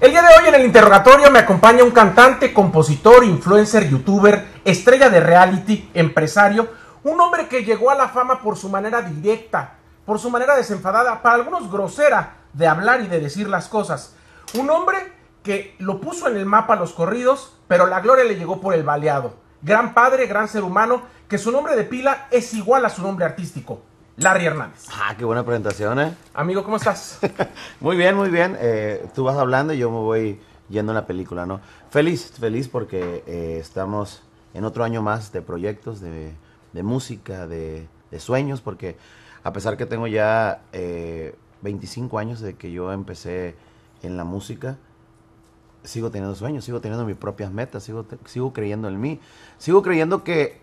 El día de hoy en el interrogatorio me acompaña un cantante, compositor, influencer, youtuber, estrella de reality, empresario, un hombre que llegó a la fama por su manera directa, por su manera desenfadada, para algunos grosera de hablar y de decir las cosas. Un hombre que lo puso en el mapa los corridos, pero la gloria le llegó por el baleado. Gran padre, gran ser humano, que su nombre de pila es igual a su nombre artístico, Larry Hernández. Ah, qué buena presentación, ¿eh? Amigo, ¿cómo estás? muy bien, muy bien. Eh, tú vas hablando y yo me voy yendo a la película, ¿no? Feliz, feliz porque eh, estamos en otro año más de proyectos, de, música, de, sueños, porque a pesar que tengo ya 25 eh, años de que yo empecé en la música, sigo teniendo sueños, sigo teniendo mis propias metas, sigo creyendo en mí, sigo creyendo que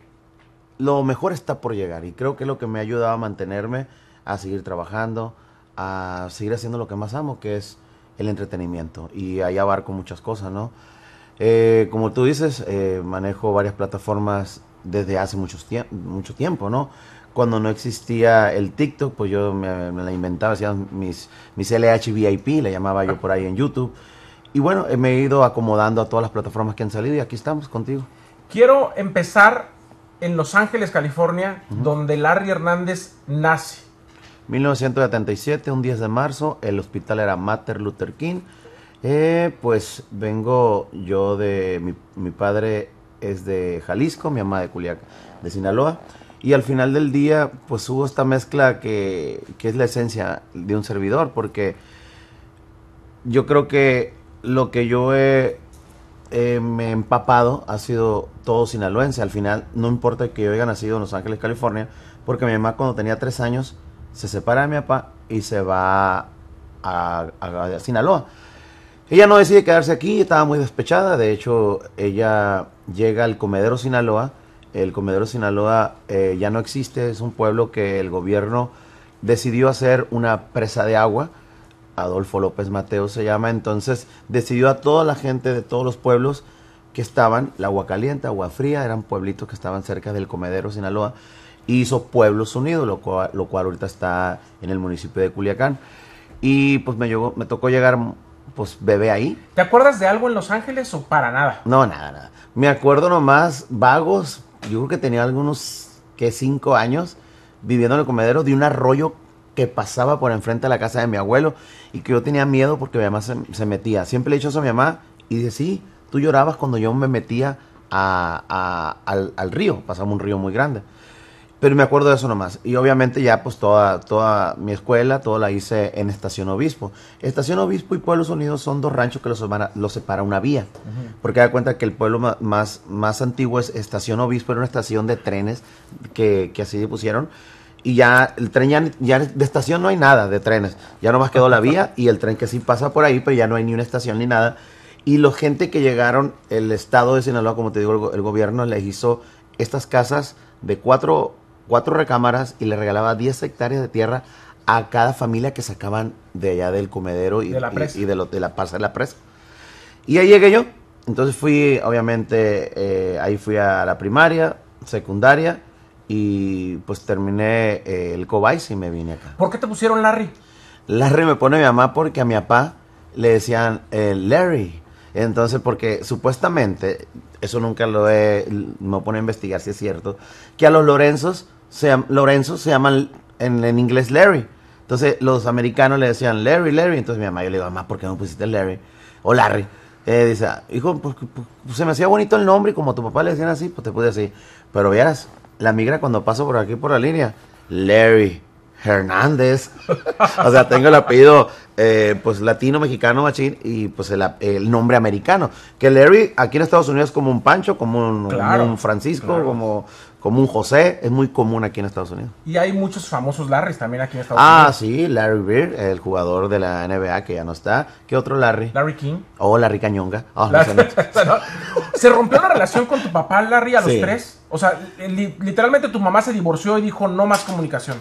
lo mejor está por llegar y creo que es lo que me ha ayudado a mantenerme, a seguir trabajando, a seguir haciendo lo que más amo, que es el entretenimiento. Y ahí abarco muchas cosas, ¿no? Eh, como tú dices, eh, manejo varias plataformas desde hace muchos mucho tiempo, ¿no? Cuando no existía el TikTok, pues yo me, la inventaba, hacía mis, mis LH VIP, le llamaba yo por ahí en YouTube. Y bueno, me he ido acomodando a todas las plataformas que han salido y aquí estamos contigo. Quiero empezar en Los Ángeles, California, donde Larry Hernández nace. 1977, un 10 de marzo, el hospital era Mater Luther King. Eh, pues vengo yo de. Mi, padre es de Jalisco, mi mamá de Culiac, de Sinaloa. Y al final del día, pues hubo esta mezcla que, que es la esencia de un servidor, porque yo creo que lo que yo he me em, he empapado ha sido todo sinaloense. Al final, no importa que yo haya nacido en Los Ángeles, California, porque mi mamá cuando tenía tres años se separa de mi papá y se va a, Sinaloa. Ella no decide quedarse aquí, estaba muy despechada. De hecho, ella llega al comedero Sinaloa. El comedero Sinaloa eh, ya no existe, es un pueblo que el gobierno decidió hacer una presa de agua Adolfo López Mateo se llama, entonces decidió a toda la gente de todos los pueblos que estaban, la agua caliente, agua fría, eran pueblitos que estaban cerca del comedero Sinaloa, hizo Pueblos Unidos, lo cual, lo ahorita está en el municipio de Culiacán. Y pues me, llegó, me tocó llegar pues bebé ahí. ¿Te acuerdas de algo en Los Ángeles o para nada? No, nada, Me acuerdo nomás vagos, yo creo que tenía algunos ¿qué? cinco años viviendo en el comedero de un arroyo que pasaba por enfrente de la casa de mi abuelo y que yo tenía miedo porque mi mamá se, metía. Siempre le he dicho eso a mi mamá y dice, sí, tú llorabas cuando yo me metía a, al, río, Pasaba un río muy grande. Pero me acuerdo de eso nomás. Y obviamente ya pues toda, toda mi escuela, toda la hice en Estación Obispo. Estación Obispo y Pueblos Unidos son dos ranchos que los, separa, separa una vía. Porque da cuenta que el pueblo más, más antiguo es Estación Obispo, era una estación de trenes que, que así le pusieron y ya el tren ya, de estación no hay nada de trenes. Ya nomás quedó la vía y el tren que sí pasa por ahí, pero ya no hay ni una estación ni nada. Y la gente que llegaron, el estado de Sinaloa, como te digo, el, gobierno les hizo estas casas de cuatro, recámaras y le regalaba 10 hectáreas de tierra a cada familia que sacaban de allá del comedero y de la, presa. Y, de, la de la presa. Y ahí llegué yo. Entonces fui, obviamente, eh, ahí fui a la primaria, secundaria y pues terminé eh, el Cobice y me vine acá. ¿Por qué te pusieron Larry? Larry me pone mi mamá porque a mi papá le decían eh, Larry. Entonces, porque supuestamente, eso nunca lo he, me pone a investigar si es cierto, que a los Lorenzos se, Lorenzo se llaman en, inglés Larry. Entonces, los americanos le decían Larry, Larry. Entonces, mi mamá, yo le digo, mamá, ¿por qué no pusiste Larry? O Larry. Eh, dice, hijo, pues, pues, pues, se me hacía bonito el nombre y como a tu papá le decían así, pues te pude decir, Pero vieras, la migra cuando paso por aquí por la línea, Larry Hernández. o sea, tengo el apellido eh, pues latino, mexicano, machín, y pues el, nombre americano. Que Larry aquí en Estados Unidos como un Pancho, como un, Francisco, como como un José, es muy común aquí en Estados Unidos. Y hay muchos famosos Larrys también aquí en Estados ah, Unidos. Ah, sí, Larry Bird, el jugador de la NBA que ya no está. ¿Qué otro Larry? Larry King. Oh, Larry Cañonga. Ah, ¿Se rompió la relación con tu papá, Larry, a los tres? O sea, literalmente tu mamá se divorció y dijo no más comunicación.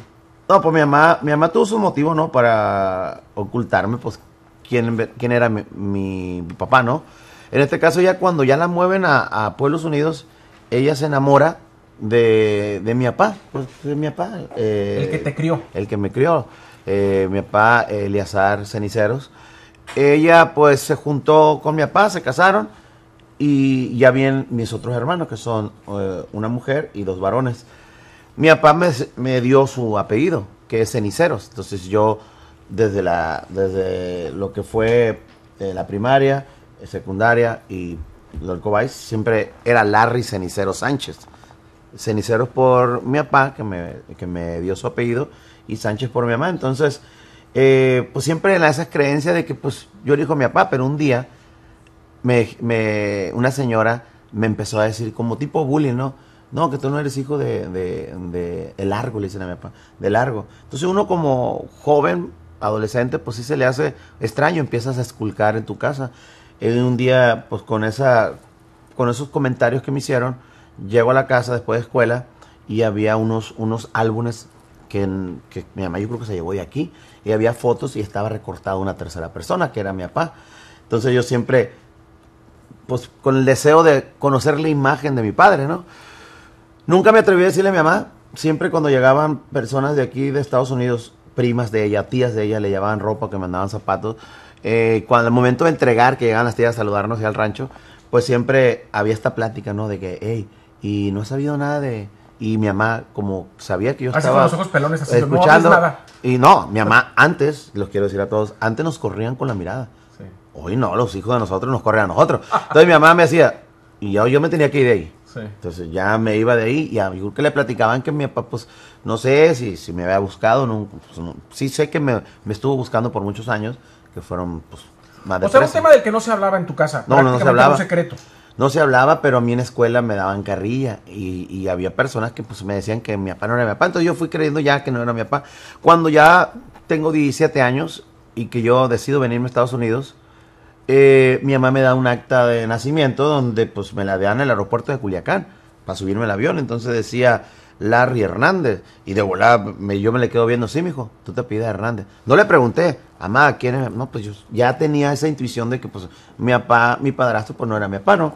No, pues mi mamá, mi mamá tuvo su motivo, ¿no? Para ocultarme, pues, quién, quién era mi, papá, ¿no? En este caso, ya cuando ya la mueven a, a Pueblos Unidos, ella se enamora de, mi papá, pues, de mi papá. Eh, el que te crió. El que me crió, eh, mi papá Eliazar Ceniceros. Ella pues se juntó con mi papá, se casaron y ya vienen mis otros hermanos que son eh, una mujer y dos varones. Mi papá me, dio su apellido, que es Ceniceros. Entonces yo desde, la, desde lo que fue la primaria, secundaria y el siempre era Larry Cenicero Sánchez. Ceniceros por mi papá, que me, que me dio su apellido, y Sánchez por mi mamá. Entonces, eh, pues siempre en esas creencias de que pues yo elijo a mi papá, pero un día me, me, una señora me empezó a decir como tipo bullying, ¿no? No, que tú no eres hijo de, de, largo, le dicen a mi papá, de largo. Entonces uno como joven, adolescente, pues sí se le hace extraño, empiezas a esculcar en tu casa. Y eh, un día, pues con, esa, con esos comentarios que me hicieron, Llego a la casa después de escuela y había unos, unos álbumes que, que, mi mamá yo creo que se llevó de aquí y había fotos y estaba recortada una tercera persona que era mi papá. Entonces yo siempre, pues con el deseo de conocer la imagen de mi padre, ¿no? Nunca me atreví a decirle a mi mamá, siempre cuando llegaban personas de aquí de Estados Unidos, primas de ella, tías de ella, le llevaban ropa, que mandaban zapatos, eh, cuando al momento de entregar, que llegaban las tías a saludarnos y al rancho, pues siempre había esta plática, ¿no? De que, hey, y no he sabido nada de... Y mi mamá, como sabía que yo estaba... Con los ojos pelones así, escuchando, no nada. Y no, mi mamá antes, los quiero decir a todos, antes nos corrían con la mirada. Sí. Hoy no, los hijos de nosotros nos corren a nosotros. Entonces mi mamá me hacía, y yo, yo me tenía que ir de ahí. Sí. Entonces ya me iba de ahí y a mí que le platicaban que mi papá, pues no sé si, si me había buscado, no, pues, sí sé que me, estuvo buscando por muchos años, que fueron pues más O sea, un tema del que no se hablaba en tu casa. No, no, se hablaba. un secreto no se hablaba, pero a mí en escuela me daban carrilla y, había personas que pues me decían que mi papá no era mi papá, entonces yo fui creyendo ya que no era mi papá. Cuando ya tengo 17 años y que yo decido venirme a Estados Unidos, eh, mi mamá me da un acta de nacimiento donde pues me la dan en el aeropuerto de Culiacán para subirme al avión, entonces decía Larry Hernández. Y de volada yo me le quedo viendo, sí, mijo, tú te pides Hernández. No le pregunté, mamá, ¿quién es? No, pues yo ya tenía esa intuición de que pues mi papá, mi padrastro, pues no era mi papá, ¿no?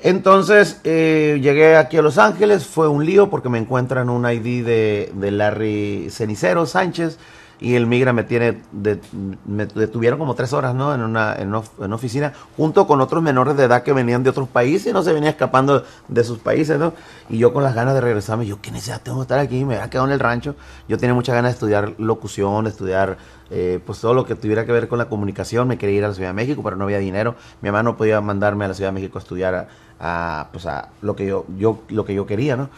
Entonces eh, llegué aquí a Los Ángeles, fue un lío porque me encuentran un ID de, de Larry Cenicero Sánchez y el migra me tiene de, me detuvieron como tres horas no en una, en oficina junto con otros menores de edad que venían de otros países y no se venía escapando de sus países no y yo con las ganas de regresarme yo qué necesidad tengo de estar aquí me había quedado en el rancho yo tenía muchas ganas de estudiar locución estudiar eh, pues todo lo que tuviera que ver con la comunicación me quería ir a la Ciudad de México pero no había dinero mi mamá no podía mandarme a la Ciudad de México a estudiar a, pues a lo que yo yo lo que yo quería no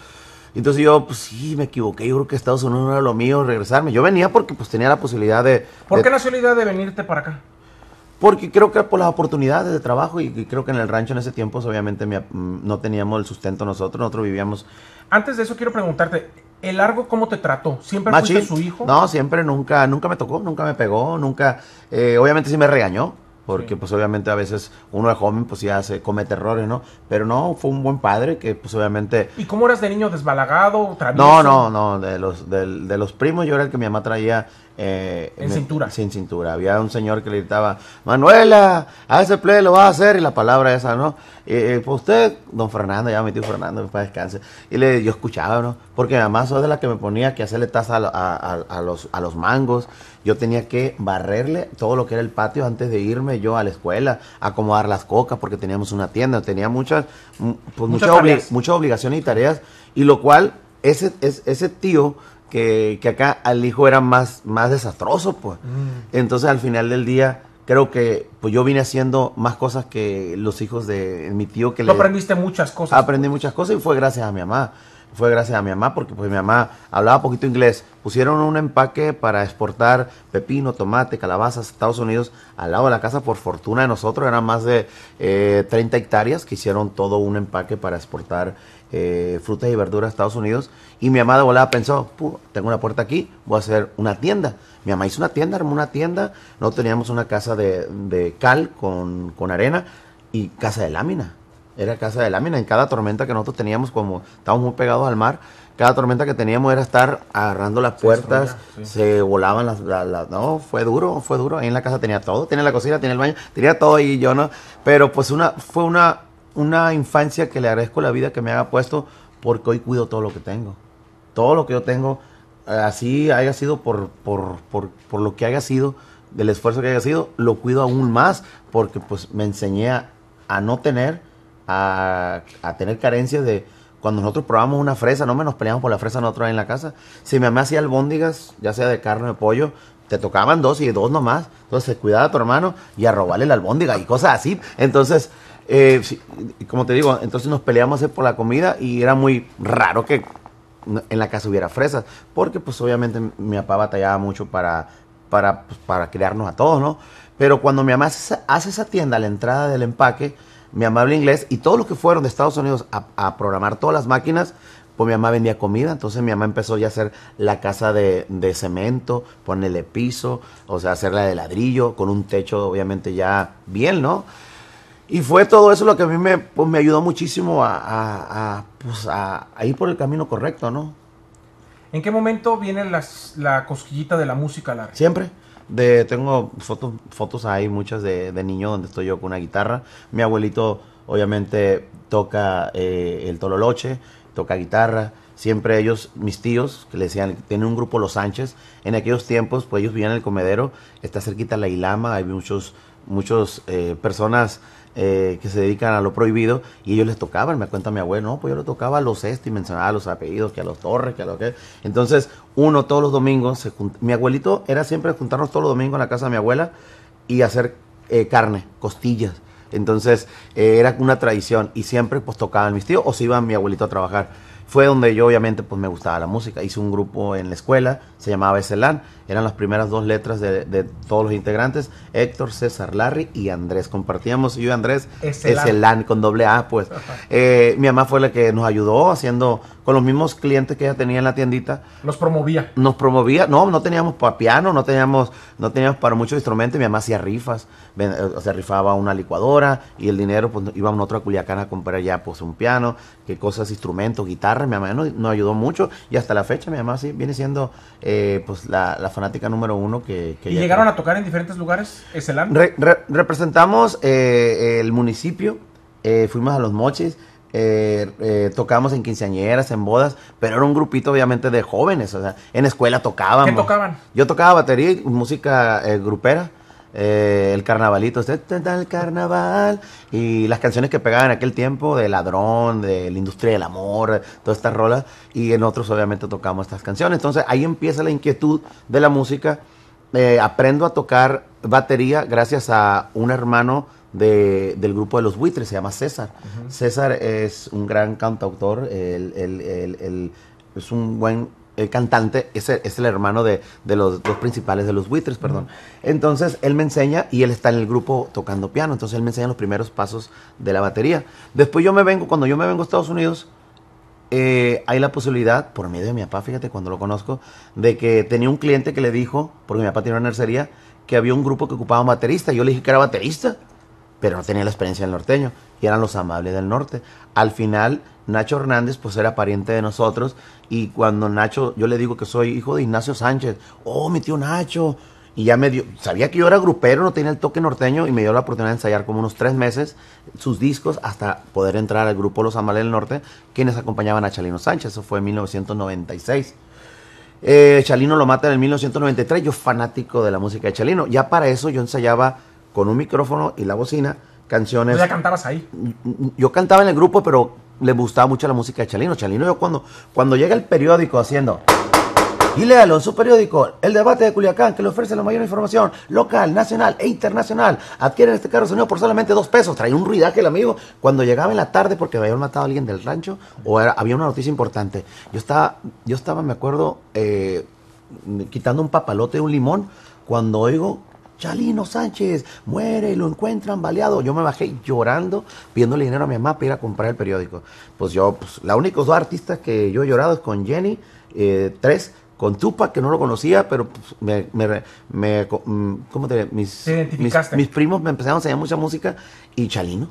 entonces yo, pues sí, me equivoqué. Yo creo que Estados Unidos no era lo mío, regresarme. Yo venía porque pues tenía la posibilidad de... ¿Por qué la posibilidad de venirte para acá? Porque creo que por las oportunidades de trabajo y, creo que en el rancho en ese tiempo pues, obviamente mm, no teníamos el sustento nosotros, nosotros vivíamos... Antes de eso quiero preguntarte, ¿el largo cómo te trató? ¿Siempre machi fuiste su hijo? No, siempre, nunca, nunca me tocó, nunca me pegó, nunca... Eh, obviamente sí me regañó, porque pues obviamente a veces uno es joven pues ya se comete errores, ¿no? Pero no, fue un buen padre que pues obviamente... ¿Y cómo eras de niño desbalagado, No, no, no, de los, de, los primos yo era el que mi mamá traía... Eh, en cintura. Sin cintura. Había un señor que le gritaba, Manuela, a ese play lo vas a hacer, y la palabra esa, ¿no? Y eh, pues usted, don Fernando, ya mi tío Fernando, mi descanse, y le, yo escuchaba, ¿no? Porque mi mamá de la que me ponía que hacerle taza los, a los mangos, yo tenía que barrerle todo lo que era el patio antes de irme yo a la escuela, acomodar las cocas porque teníamos una tienda, tenía muchas, pues, muchas, obligaciones y tareas, y lo cual ese, tío que, acá al hijo era más, más desastroso, pues. Mm. Entonces al final del día creo que pues yo vine haciendo más cosas que los hijos de mi tío que Tú aprendiste muchas cosas. Aprendí pues. muchas cosas y fue gracias a mi mamá fue gracias a mi mamá, porque pues mi mamá hablaba poquito inglés. Pusieron un empaque para exportar pepino, tomate, calabazas, Estados Unidos, al lado de la casa, por fortuna de nosotros, eran más de 30 eh, hectáreas que hicieron todo un empaque para exportar eh, frutas y verduras a Estados Unidos. Y mi mamá de volada pensó, tengo una puerta aquí, voy a hacer una tienda. Mi mamá hizo una tienda, armó una tienda, no teníamos una casa de, cal con, con arena y casa de lámina era casa de lámina. En cada tormenta que nosotros teníamos, como estábamos muy pegados al mar, cada tormenta que teníamos era estar agarrando las puertas, se volaban las, No, fue duro, fue duro. Ahí en la casa tenía todo, tenía la cocina, tenía el baño, tenía todo y yo no. Pero pues una, fue una, una infancia que le agradezco la vida que me haya puesto porque hoy cuido todo lo que tengo. Todo lo que yo tengo, así haya sido por, por, por, por lo que haya sido, del esfuerzo que haya sido, lo cuido aún más porque pues me enseñé a no tener a, tener carencias de cuando nosotros probamos una fresa, no me nos peleamos por la fresa nosotros en la casa. Si mi mamá hacía albóndigas, ya sea de carne o de pollo, te tocaban dos y dos nomás. Entonces, cuidaba a tu hermano y a robarle la albóndiga y cosas así. Entonces, eh, como te digo, entonces nos peleamos por la comida y era muy raro que en la casa hubiera fresas, porque pues obviamente mi papá batallaba mucho para, para, pues, para criarnos a todos, ¿no? Pero cuando mi mamá hace esa, hace esa tienda a la entrada del empaque, mi mamá habla inglés y todos los que fueron de Estados Unidos a, programar todas las máquinas, pues mi mamá vendía comida, entonces mi mamá empezó ya a hacer la casa de, cemento, ponerle piso, o sea, hacerla de ladrillo, con un techo obviamente ya bien, ¿no? Y fue todo eso lo que a mí me, pues, me ayudó muchísimo a, pues, ir por el camino correcto, ¿no? ¿En qué momento viene la cosquillita de la música, Larry? Siempre de tengo fotos fotos ahí muchas de, de, niño donde estoy yo con una guitarra mi abuelito obviamente toca eh, el tololoche toca guitarra siempre ellos mis tíos que le decían tienen un grupo los sánchez en aquellos tiempos pues ellos vivían en el comedero está cerquita la ilama hay muchos muchas eh, personas eh, que se dedican a lo prohibido y ellos les tocaban, me cuenta mi abuelo, pues yo le tocaba a los esto y mencionaba los apellidos, que a los torres, que a lo que. Entonces, uno todos los domingos, mi abuelito era siempre juntarnos todos los domingos en la casa de mi abuela y hacer eh, carne, costillas. Entonces, eh, era una tradición y siempre pues tocaban mis tíos o se iba mi abuelito a trabajar. Fue donde yo obviamente pues me gustaba la música. Hice un grupo en la escuela, se llamaba Eselán eran las primeras dos letras de, todos los integrantes, Héctor, César, Larry y Andrés. Compartíamos yo y Andrés LAN con doble A, pues. Eh, mi mamá fue la que nos ayudó haciendo con los mismos clientes que ella tenía en la tiendita. Nos promovía. Nos promovía. No, no teníamos para piano, no teníamos, no teníamos para muchos instrumentos. Mi mamá hacía rifas, eh, se rifaba una licuadora y el dinero, pues íbamos a Culiacán a comprar ya pues un piano, qué cosas, instrumentos, guitarras. Mi mamá nos, ayudó mucho y hasta la fecha mi mamá sí viene siendo eh, pues la, la fanática número uno que... llegaron a tocar en diferentes lugares? ese representamos eh, el municipio, eh, fuimos a Los moches eh, eh, tocamos en quinceañeras, en bodas, pero era un grupito obviamente de jóvenes, o sea, en escuela tocábamos. ¿Qué tocaban? Yo tocaba batería y música grupera. Eh, el carnavalito, el carnaval, y las canciones que pegaban en aquel tiempo de Ladrón, de la industria del amor, todas estas rolas, y en otros obviamente tocamos estas canciones. Entonces ahí empieza la inquietud de la música. Eh, aprendo a tocar batería gracias a un hermano del grupo de los buitres, se llama César. César es un gran cantautor, es un buen el cantante es el, es el hermano de, los dos principales de los buitres, perdón. Entonces él me enseña y él está en el grupo tocando piano, entonces él me enseña los primeros pasos de la batería. Después yo me vengo, cuando yo me vengo a Estados Unidos, eh, hay la posibilidad, por medio de mi papá, fíjate, cuando lo conozco, de que tenía un cliente que le dijo, porque mi papá tiene una nercería, que había un grupo que ocupaba baterista. Yo le dije que era baterista pero no tenía la experiencia del norteño y eran los amables del norte. Al final, Nacho Hernández pues era pariente de nosotros y cuando Nacho, yo le digo que soy hijo de Ignacio Sánchez, oh, mi tío Nacho, y ya me dio, sabía que yo era grupero, no tenía el toque norteño y me dio la oportunidad de ensayar como unos tres meses sus discos hasta poder entrar al grupo Los Amables del Norte, quienes acompañaban a Chalino Sánchez, eso fue en 1996. Eh, Chalino lo mata en el 1993, yo fanático de la música de Chalino, ya para eso yo ensayaba con un micrófono y la bocina, canciones. ¿Tú ya cantabas ahí? Yo cantaba en el grupo, pero le gustaba mucho la música de Chalino. Chalino, yo cuando, cuando llega el periódico haciendo. Y léalo en su periódico, El Debate de Culiacán, que le ofrece la mayor información local, nacional e internacional. Adquieren este carro sonido por solamente dos pesos. Trae un ruidaje el amigo cuando llegaba en la tarde porque habían matado a alguien del rancho o había una noticia importante. Yo estaba, yo estaba me acuerdo, eh, quitando un papalote de un limón cuando oigo Chalino Sánchez muere y lo encuentran baleado. Yo me bajé llorando, el dinero a mi mamá para ir a comprar el periódico. Pues yo, pues, la única dos artistas que yo he llorado es con Jenny, eh, tres, con Tupac, que no lo conocía, pero pues, me, me, me, mm, ¿cómo te mis, mis, mis, primos me empezaron a enseñar mucha música y Chalino.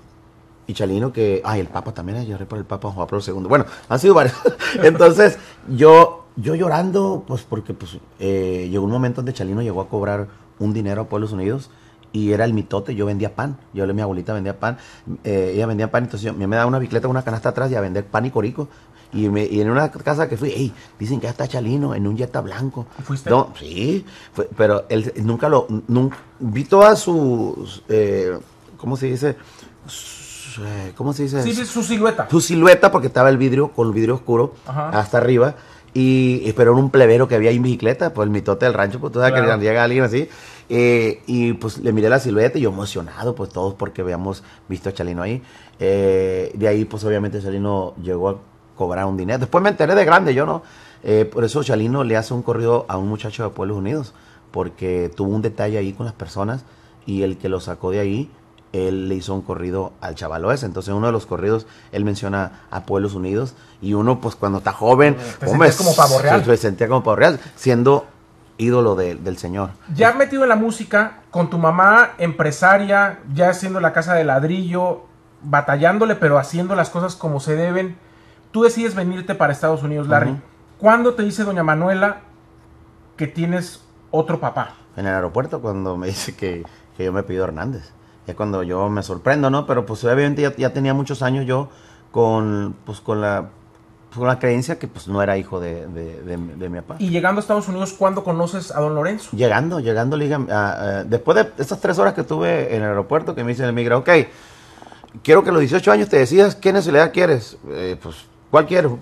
Y Chalino que, ay, el Papa también, lloré por el Papa Juan Pablo II. Bueno, han sido varios. Entonces, yo, yo llorando, pues porque pues, eh, llegó un momento donde Chalino llegó a cobrar un dinero a Pueblos Unidos y era el mitote, yo vendía pan, yo le mi abuelita vendía pan, eh, ella vendía pan, entonces yo, me da una bicicleta, una canasta atrás y a vender pan y corico. Y, me, y en una casa que fui, hey, dicen que está Chalino, en un Jetta blanco. sí, pero él nunca lo, nunca, vi toda sus, eh, ¿cómo se dice? Su, eh, ¿Cómo se dice? su silueta. Su silueta porque estaba el vidrio, con el vidrio oscuro, hasta arriba y, y pero un plebero que había ahí en bicicleta, pues el mitote del rancho, pues toda sabes que que llega alguien así. Eh, y pues le miré la silueta y yo emocionado, pues todos porque habíamos visto a Chalino ahí. Eh, de ahí, pues obviamente Chalino llegó a cobrar un dinero. Después me enteré de grande, yo no. Eh, por eso Chalino le hace un corrido a un muchacho de Pueblos Unidos, porque tuvo un detalle ahí con las personas y el que lo sacó de ahí él le hizo un corrido al chavalo ese. Entonces, uno de los corridos, él menciona a Pueblos Unidos. Y uno, pues, cuando está joven, como Se, sentía como pavo real, siendo ídolo del señor. Ya metido en la música, con tu mamá empresaria, ya haciendo la casa de ladrillo, batallándole, pero haciendo las cosas como se deben. Tú decides venirte para Estados Unidos, Larry. ¿Cuándo te dice doña Manuela que tienes otro papá? En el aeropuerto, cuando me dice que, que yo me pido Hernández es cuando yo me sorprendo, ¿no? Pero pues obviamente ya, tenía muchos años yo con, pues, con la creencia que pues no era hijo de, mi papá. Y llegando a Estados Unidos, ¿cuándo conoces a don Lorenzo? Llegando, llegando, liga, ah, eh, después de esas tres horas que tuve en el aeropuerto, que me dice el migra, ok, quiero que a los 18 años te decidas qué necesidad quieres. Eh, pues ¿Cuál yo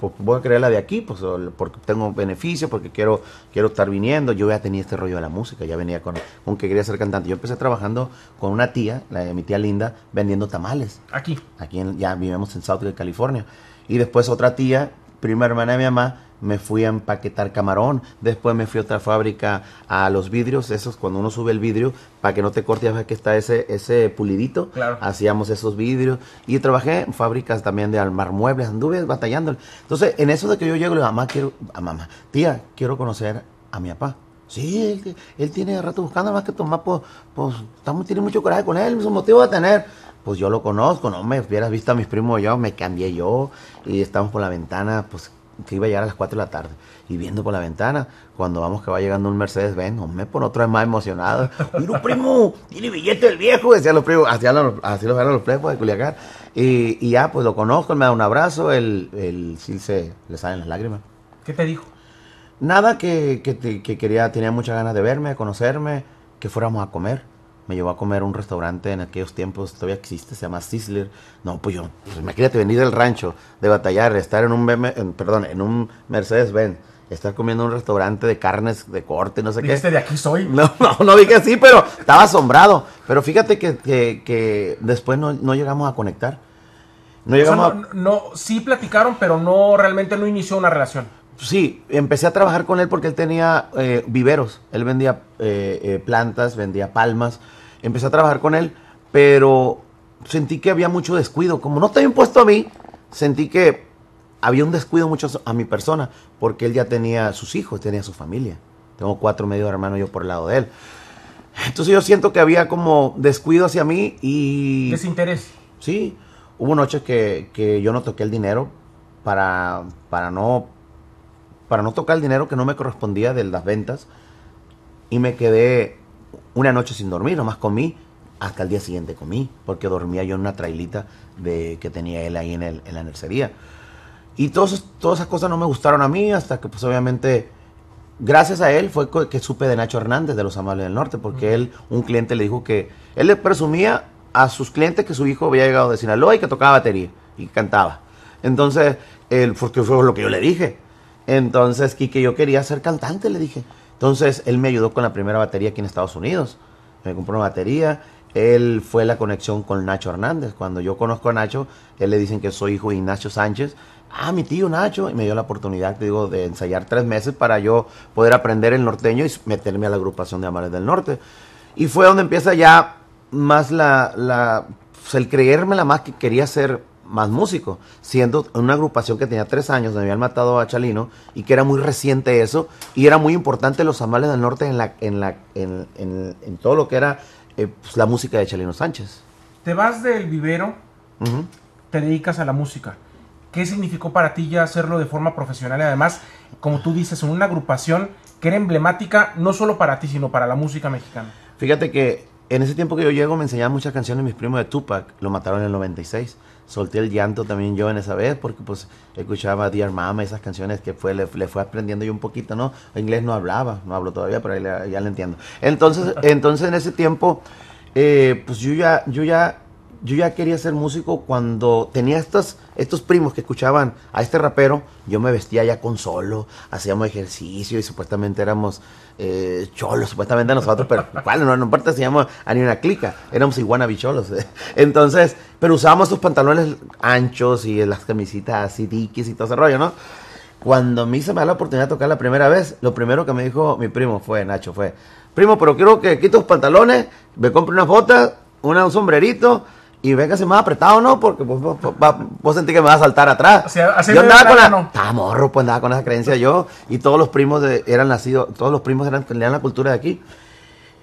pues, voy a creer la de aquí, pues porque tengo beneficios, porque quiero, quiero estar viniendo. Yo ya tenía este rollo de la música, ya venía con, que quería ser cantante. Yo empecé trabajando con una tía, la de mi tía Linda, vendiendo tamales. Aquí. Aquí ya vivimos en South California. Y después otra tía, prima hermana de mi mamá, me fui a empaquetar camarón, después me fui a otra fábrica a los vidrios, esos cuando uno sube el vidrio, para que no te cortes, ves que está ese, ese pulidito, hacíamos esos vidrios, y trabajé en fábricas también de almar muebles, anduve batallando. Entonces, en eso de que yo llego, le digo, mamá, quiero, a ah, mamá, tía, quiero conocer a mi papá. Sí, él, tiene rato buscando, más que tomar, pues, pues estamos, tiene mucho coraje con él, un motivo de a tener pues yo lo conozco, no me hubieras visto a mis primos yo, me cambié yo y estamos por la ventana, pues que iba a llegar a las 4 de la tarde. Y viendo por la ventana, cuando vamos que va llegando un Mercedes ven, me pone otra vez más emocionado. Mira, primo, tiene billete el viejo, decían los primos, así, lo así los eran de Culiacán. Y, ya, pues lo conozco, él me da un abrazo, él, él sí se le salen las lágrimas. ¿Qué te dijo? Nada que, que quería, tenía muchas ganas de verme, de conocerme, que fuéramos a comer me llevó a comer un restaurante en aquellos tiempos, todavía existe, se llama Sizzler. No, pues yo, pues imagínate venir del rancho, de batallar, estar en un, perdón, en un Mercedes-Benz, estar comiendo un restaurante de carnes de corte, no sé qué. ¿Este de aquí soy? No, no, no dije así, pero estaba asombrado. Pero fíjate que, después no, llegamos a conectar. No llegamos no, sí platicaron, pero no, realmente no inició una relación. Sí, empecé a trabajar con él porque él tenía eh, viveros. Él vendía eh, eh, plantas, vendía palmas empecé a trabajar con él, pero sentí que había mucho descuido. Como no estaba impuesto a mí, sentí que había un descuido mucho a mi persona, porque él ya tenía sus hijos, tenía su familia. Tengo cuatro medios hermanos yo por el lado de él. Entonces yo siento que había como descuido hacia mí y... Desinterés. Sí. Hubo noches que, que yo no toqué el dinero para, para, no, para no tocar el dinero que no me correspondía de las ventas y me quedé una noche sin dormir, nomás comí, hasta el día siguiente comí, porque dormía yo en una trailita de, que tenía él ahí en, la nercería. Y todas esas cosas no me gustaron a mí hasta que pues obviamente gracias a él fue que supe de Nacho Hernández de Los Amables del Norte, porque él, un cliente le dijo que él le presumía a sus clientes que su hijo había llegado de Sinaloa y que tocaba batería y cantaba. Entonces, el porque fue lo que yo le dije. Entonces, que yo quería ser cantante, le dije. Entonces él me ayudó con la primera batería aquí en Estados Unidos. Me compró una batería. Él fue la conexión con Nacho Hernández. Cuando yo conozco a Nacho, él le dicen que soy hijo de Ignacio Sánchez. Ah, mi tío Nacho. Y me dio la oportunidad, te digo, de ensayar tres meses para yo poder aprender el norteño y meterme a la agrupación de Amares del Norte. Y fue donde empieza ya más la, la pues, el creérmela más que quería ser más músico, siendo una agrupación que tenía tres años, donde habían matado a Chalino, y que era muy reciente eso, y era muy importante los Amales del Norte en, la, en, la, en, todo lo que era eh, pues, la música de Chalino Sánchez. Te vas del vivero, te dedicas a la música. ¿Qué significó para ti ya hacerlo de forma profesional? Y además, como tú dices, en una agrupación que era emblemática no solo para ti, sino para la música mexicana. Fíjate que en ese tiempo que yo llego me enseñaban muchas canciones mis primos de Tupac, lo mataron en el 96 solté el llanto también yo en esa vez, porque pues escuchaba Dear Mama, esas canciones que fue, le, fue aprendiendo yo un poquito, ¿no? inglés no hablaba, no hablo todavía, pero ahí ya le entiendo. Entonces, entonces en ese tiempo, eh, pues yo ya, yo ya yo ya quería ser músico cuando tenía estos, estos primos que escuchaban a este rapero. Yo me vestía ya con solo, hacíamos ejercicio y supuestamente éramos eh, cholos, supuestamente nosotros, pero ¿cuál? No, no importa se a ni una clica, éramos iguana Entonces, pero usábamos sus pantalones anchos y las camisitas así diquis y todo ese rollo, ¿no? Cuando me se me da la oportunidad de tocar la primera vez, lo primero que me dijo mi primo fue, Nacho, fue, primo, pero quiero que quites tus pantalones, me compre unas botas, una, un sombrerito y venga me más apretado, ¿no? Porque vos, sentís sentí que me va a saltar atrás. yo andaba con la. Estaba morro, pues andaba con esa creencia yo. Y todos los primos eran nacidos, todos los primos eran, tenían la cultura de aquí.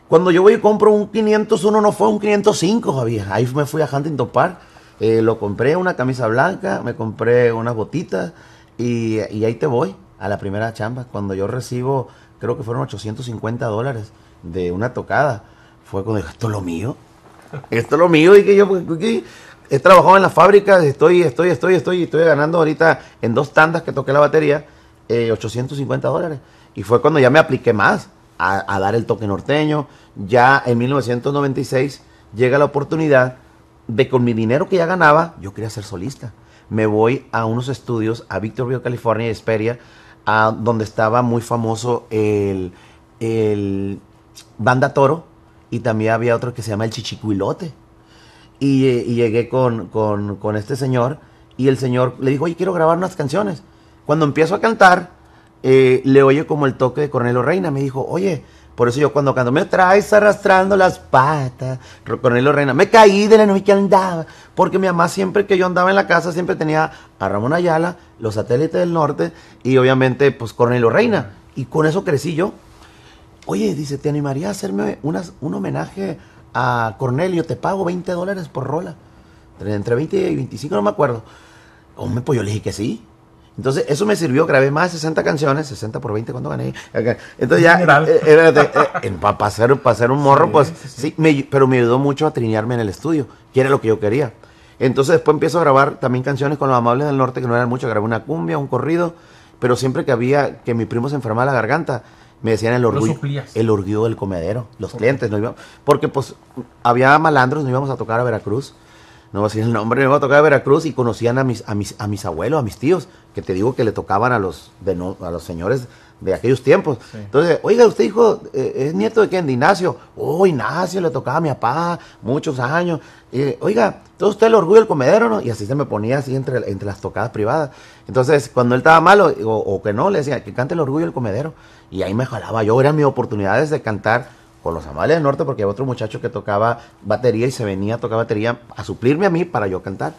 Cuando yo voy y compro un 501, no fue un 505, Javier. Ahí me fui a Huntington Park. Eh, lo compré una camisa blanca, me compré unas botitas. Y, y ahí te voy a la primera chamba. Cuando yo recibo, creo que fueron 850 dólares de una tocada. Fue cuando dije, esto es lo mío esto es lo mío y que yo he trabajado en las fábricas, estoy, estoy, estoy, estoy, estoy ganando ahorita en dos tandas que toqué la batería 850 eh, dólares. Y fue cuando ya me apliqué más a, dar el toque norteño. Ya en 1996 llega la oportunidad de con mi dinero que ya ganaba, yo quería ser solista. Me voy a unos estudios a Victorville, California, esperia a donde estaba muy famoso el, el Banda Toro, y también había otro que se llama el chichicuilote. Y, eh, y llegué con, este señor y el señor le dijo, oye, quiero grabar unas canciones. Cuando empiezo a cantar, eh, le oye como el toque de Cornelio Reina. Me dijo, oye, por eso yo cuando canto, me traes arrastrando las patas, Cornelio Reina, me caí de la noche que andaba, porque mi mamá siempre que yo andaba en la casa siempre tenía a Ramón Ayala, los satélites del norte y obviamente pues Cornelio Reina. Y con eso crecí yo. Oye, dice, ¿te animaría a hacerme un homenaje a Cornelio? Te pago 20 dólares por rola. Entre 20 y 25, no me acuerdo. Hombre, pues yo le dije que sí. Entonces, eso me sirvió, grabé más de 60 canciones, 60 por 20 cuando gané. Entonces ya, eh, eh, eh, para hacer un morro, pues sí, pero me ayudó mucho a trinearme en el estudio, que era lo que yo quería. Entonces después empiezo a grabar también canciones con los amables del norte, que no eran mucho, grabé una cumbia, un corrido, pero siempre que había, que mi primo se enfermaba la garganta, me decían el orgullo, el orgullo del comedero, los clientes, no porque pues había malandros, no íbamos a tocar a Veracruz, no voy a decir el nombre, no iba a tocar a Veracruz y conocían a mis, a mis, a mis abuelos, a mis tíos, que te digo que le tocaban a los, a los señores de aquellos tiempos. Entonces, oiga, usted dijo eh, es nieto de quién, de Ignacio. Oh, Ignacio le tocaba a mi papá muchos años. oiga, todo usted el orgullo del comedero, ¿no? Y así se me ponía así entre, entre las tocadas privadas. Entonces, cuando él estaba malo, o, que no, le decía, que cante el orgullo del comedero. Y ahí me jalaba yo, eran mis oportunidades de cantar con los Amales del Norte, porque había otro muchacho que tocaba batería y se venía a tocar batería a suplirme a mí para yo cantar.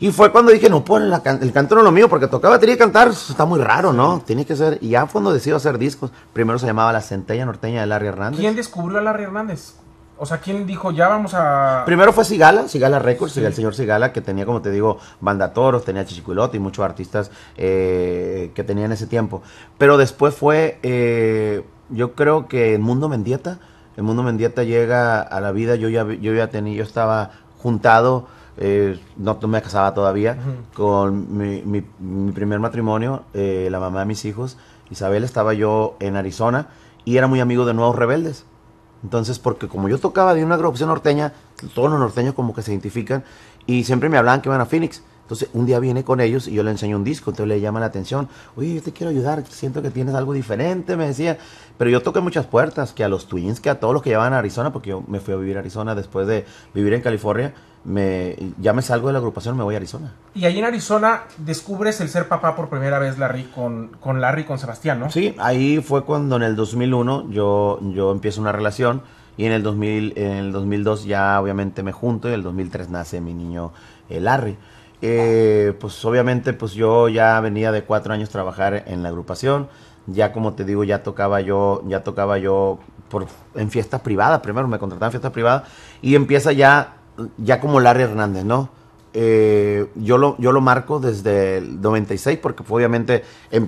Y fue cuando dije, no, pues el canto no es lo mío, porque tocaba tenía que cantar está muy raro, ¿no? Tiene que ser. Y ya fue cuando decido hacer discos. Primero se llamaba La Centella Norteña de Larry Hernández. ¿Quién descubrió a Larry Hernández? O sea, ¿quién dijo, ya vamos a...? Primero fue Sigala, Sigala Records, el señor Sigala, que tenía, como te digo, Banda Toros, tenía Chichicuilote y muchos artistas eh, que que en ese tiempo. Pero después fue, eh, yo creo que el Mundo Mendieta, el Mundo Mendieta llega a la vida, yo ya, yo ya tenía, yo estaba juntado eh, no, me casaba todavía, con mi, primer matrimonio, eh, la mamá de mis hijos, Isabel, estaba yo en Arizona y era muy amigo de Nuevos Rebeldes. Entonces, porque como yo tocaba de una agrupación norteña, todos los norteños como que se identifican y siempre me hablaban que iban a Phoenix. Entonces, un día viene con ellos y yo le enseño un disco, entonces le llama la atención. Oye, yo te quiero ayudar, siento que tienes algo diferente, me decía. Pero yo toqué muchas puertas, que a los Twins, que a todos los que llevaban a Arizona, porque yo me fui a vivir a Arizona después de vivir en California me, ya me salgo de la agrupación, me voy a Arizona. Y ahí en Arizona descubres el ser papá por primera vez, Larry, con, con Larry con Sebastián, ¿no? Sí, ahí fue cuando en el 2001 yo, yo empiezo una relación y en el, 2000, en el 2002 ya obviamente me junto y en el 2003 nace mi niño el eh, Larry. Eh, pues obviamente pues yo ya venía de cuatro años trabajar en la agrupación, ya como te digo ya tocaba yo, ya tocaba yo por, en fiestas privadas, primero me contrataban en fiestas privadas y empieza ya ya como Larry Hernández, ¿no? Eh, yo, lo, yo lo marco desde el 96 porque obviamente em,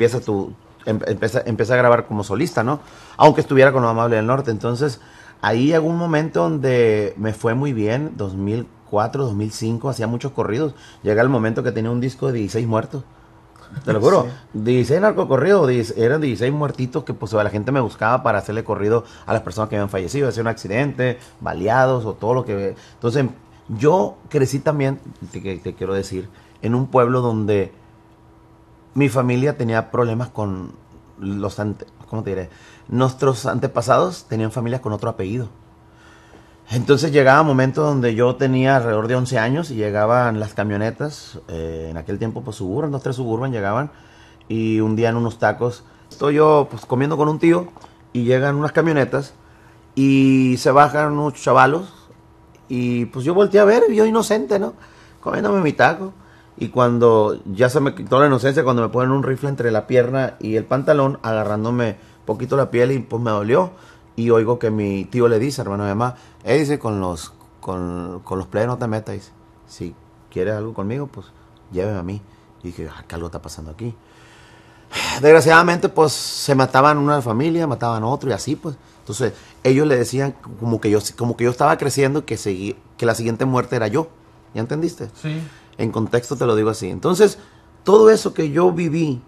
empieza empieza, a grabar como solista, ¿no? Aunque estuviera con Amable del Norte. Entonces, ahí algún momento donde me fue muy bien, 2004, 2005, hacía muchos corridos. Llega el momento que tenía un disco de 16 muertos te lo juro. 16 16 narcocorridos, eran 16 muertitos que pues, la gente me buscaba para hacerle corrido a las personas que habían fallecido, hacía un accidente, baleados o todo lo que... Entonces, yo crecí también, te, quiero decir, en un pueblo donde mi familia tenía problemas con los... Ante, ¿Cómo te diré? Nuestros antepasados tenían familias con otro apellido. Entonces llegaba un momento donde yo tenía alrededor de 11 años y llegaban las camionetas, eh, en aquel tiempo pues Suburban, dos, tres Suburban llegaban y un día en unos tacos, estoy yo pues comiendo con un tío y llegan unas camionetas y se bajan unos chavalos y pues yo volteé a ver, yo inocente, ¿no? Comiéndome mi taco y cuando ya se me quitó la inocencia, cuando me ponen un rifle entre la pierna y el pantalón, agarrándome poquito la piel y pues me dolió y oigo que mi tío le dice, hermano de mamá, él dice, con los, con, los no te metas, si quieres algo conmigo, pues lléveme a mí. Y dije, ah, ¿qué algo está pasando aquí? Desgraciadamente, pues se mataban una familia, mataban a otro y así, pues. Entonces, ellos le decían como que yo, como que yo estaba creciendo que, que la siguiente muerte era yo. ¿Ya entendiste? Sí. En contexto te lo digo así. Entonces, todo eso que yo viví,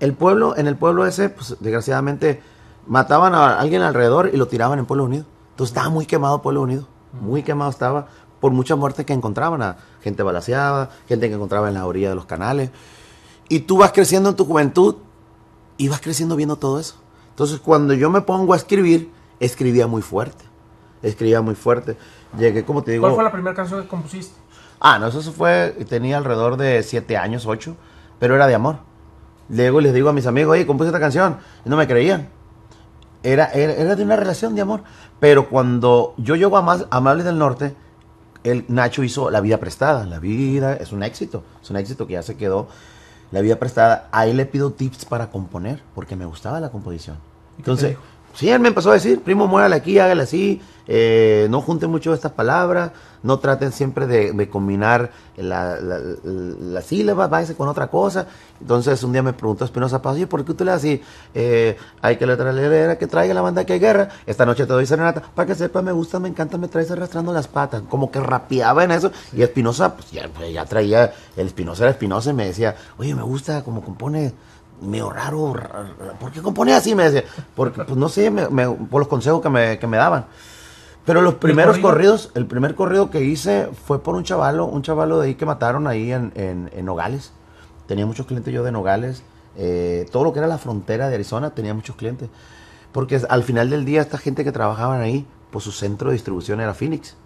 el pueblo, en el pueblo ese, pues desgraciadamente mataban a alguien alrededor y lo tiraban en Pueblo Unido. Entonces estaba muy quemado Pueblo Unido, muy mm. quemado estaba por muchas muertes que encontraban, a gente balaseada, gente que encontraba en la orilla de los canales. Y tú vas creciendo en tu juventud y vas creciendo viendo todo eso. Entonces cuando yo me pongo a escribir, escribía muy fuerte, escribía muy fuerte. Llegué, como te digo... ¿Cuál fue la primera canción que compusiste? Ah, no, eso fue, tenía alrededor de 7 años, 8, pero era de amor. Luego les digo a mis amigos, oye, compuse esta canción, y no me creían era, de una relación de amor. Pero cuando yo llego a más Amables del Norte, el Nacho hizo La Vida Prestada. La Vida es un éxito, es un éxito que ya se quedó. La Vida Prestada, ahí le pido tips para componer, porque me gustaba la composición. Entonces, Sí, él me empezó a decir, primo, muérale aquí, hágale así, eh, no junten mucho estas palabras, no traten siempre de, combinar la, la, sílabas, váyase con otra cosa. Entonces un día me preguntó Espinosa Paz, oye, ¿por qué tú le haces así? Eh, hay que era que traiga la banda que hay guerra, esta noche te doy serenata, para que sepa, me gusta, me encanta, me traes arrastrando las patas, como que rapeaba en eso. Y Espinosa, pues ya, ya traía, el Espinosa era Espinosa y me decía, oye, me gusta como compone me raro, ¿por qué componía así? Me decía, porque pues no sé, por los consejos que me, daban. Pero los primeros corridos, el primer corrido que hice fue por un chavalo, un chavalo de ahí que mataron ahí en, en, Nogales. Tenía muchos clientes yo de Nogales. Eh, todo lo que era la frontera de Arizona tenía muchos clientes. Porque al final del día, esta gente que trabajaban ahí, pues su centro de distribución era Phoenix.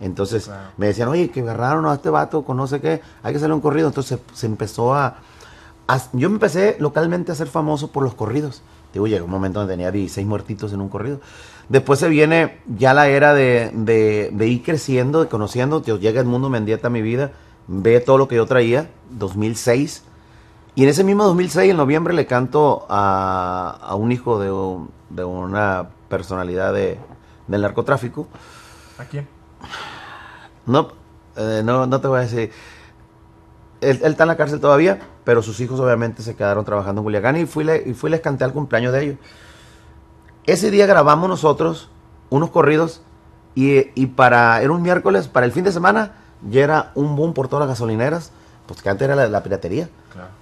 Entonces me decían, oye, que agarraron a este vato con no sé qué, hay que hacerle un corrido. Entonces se empezó a, yo me empecé localmente a ser famoso por los corridos. Digo, llegó un momento donde tenía 16 muertitos en un corrido. Después se viene ya la era de, de, ir creciendo, de conociendo. te llega el mundo, Mendieta a mi vida, ve todo lo que yo traía, 2006. Y en ese mismo 2006, en noviembre, le canto a, a un hijo de, de una personalidad del narcotráfico. ¿A quién? No, eh, no, no te voy a decir él, está en la cárcel todavía, pero sus hijos obviamente se quedaron trabajando en Culiacán y fui, y fui les canté al cumpleaños de ellos. Ese día grabamos nosotros unos corridos y, para, era un miércoles, para el fin de semana, ya era un boom por todas las gasolineras, pues que antes era la, piratería.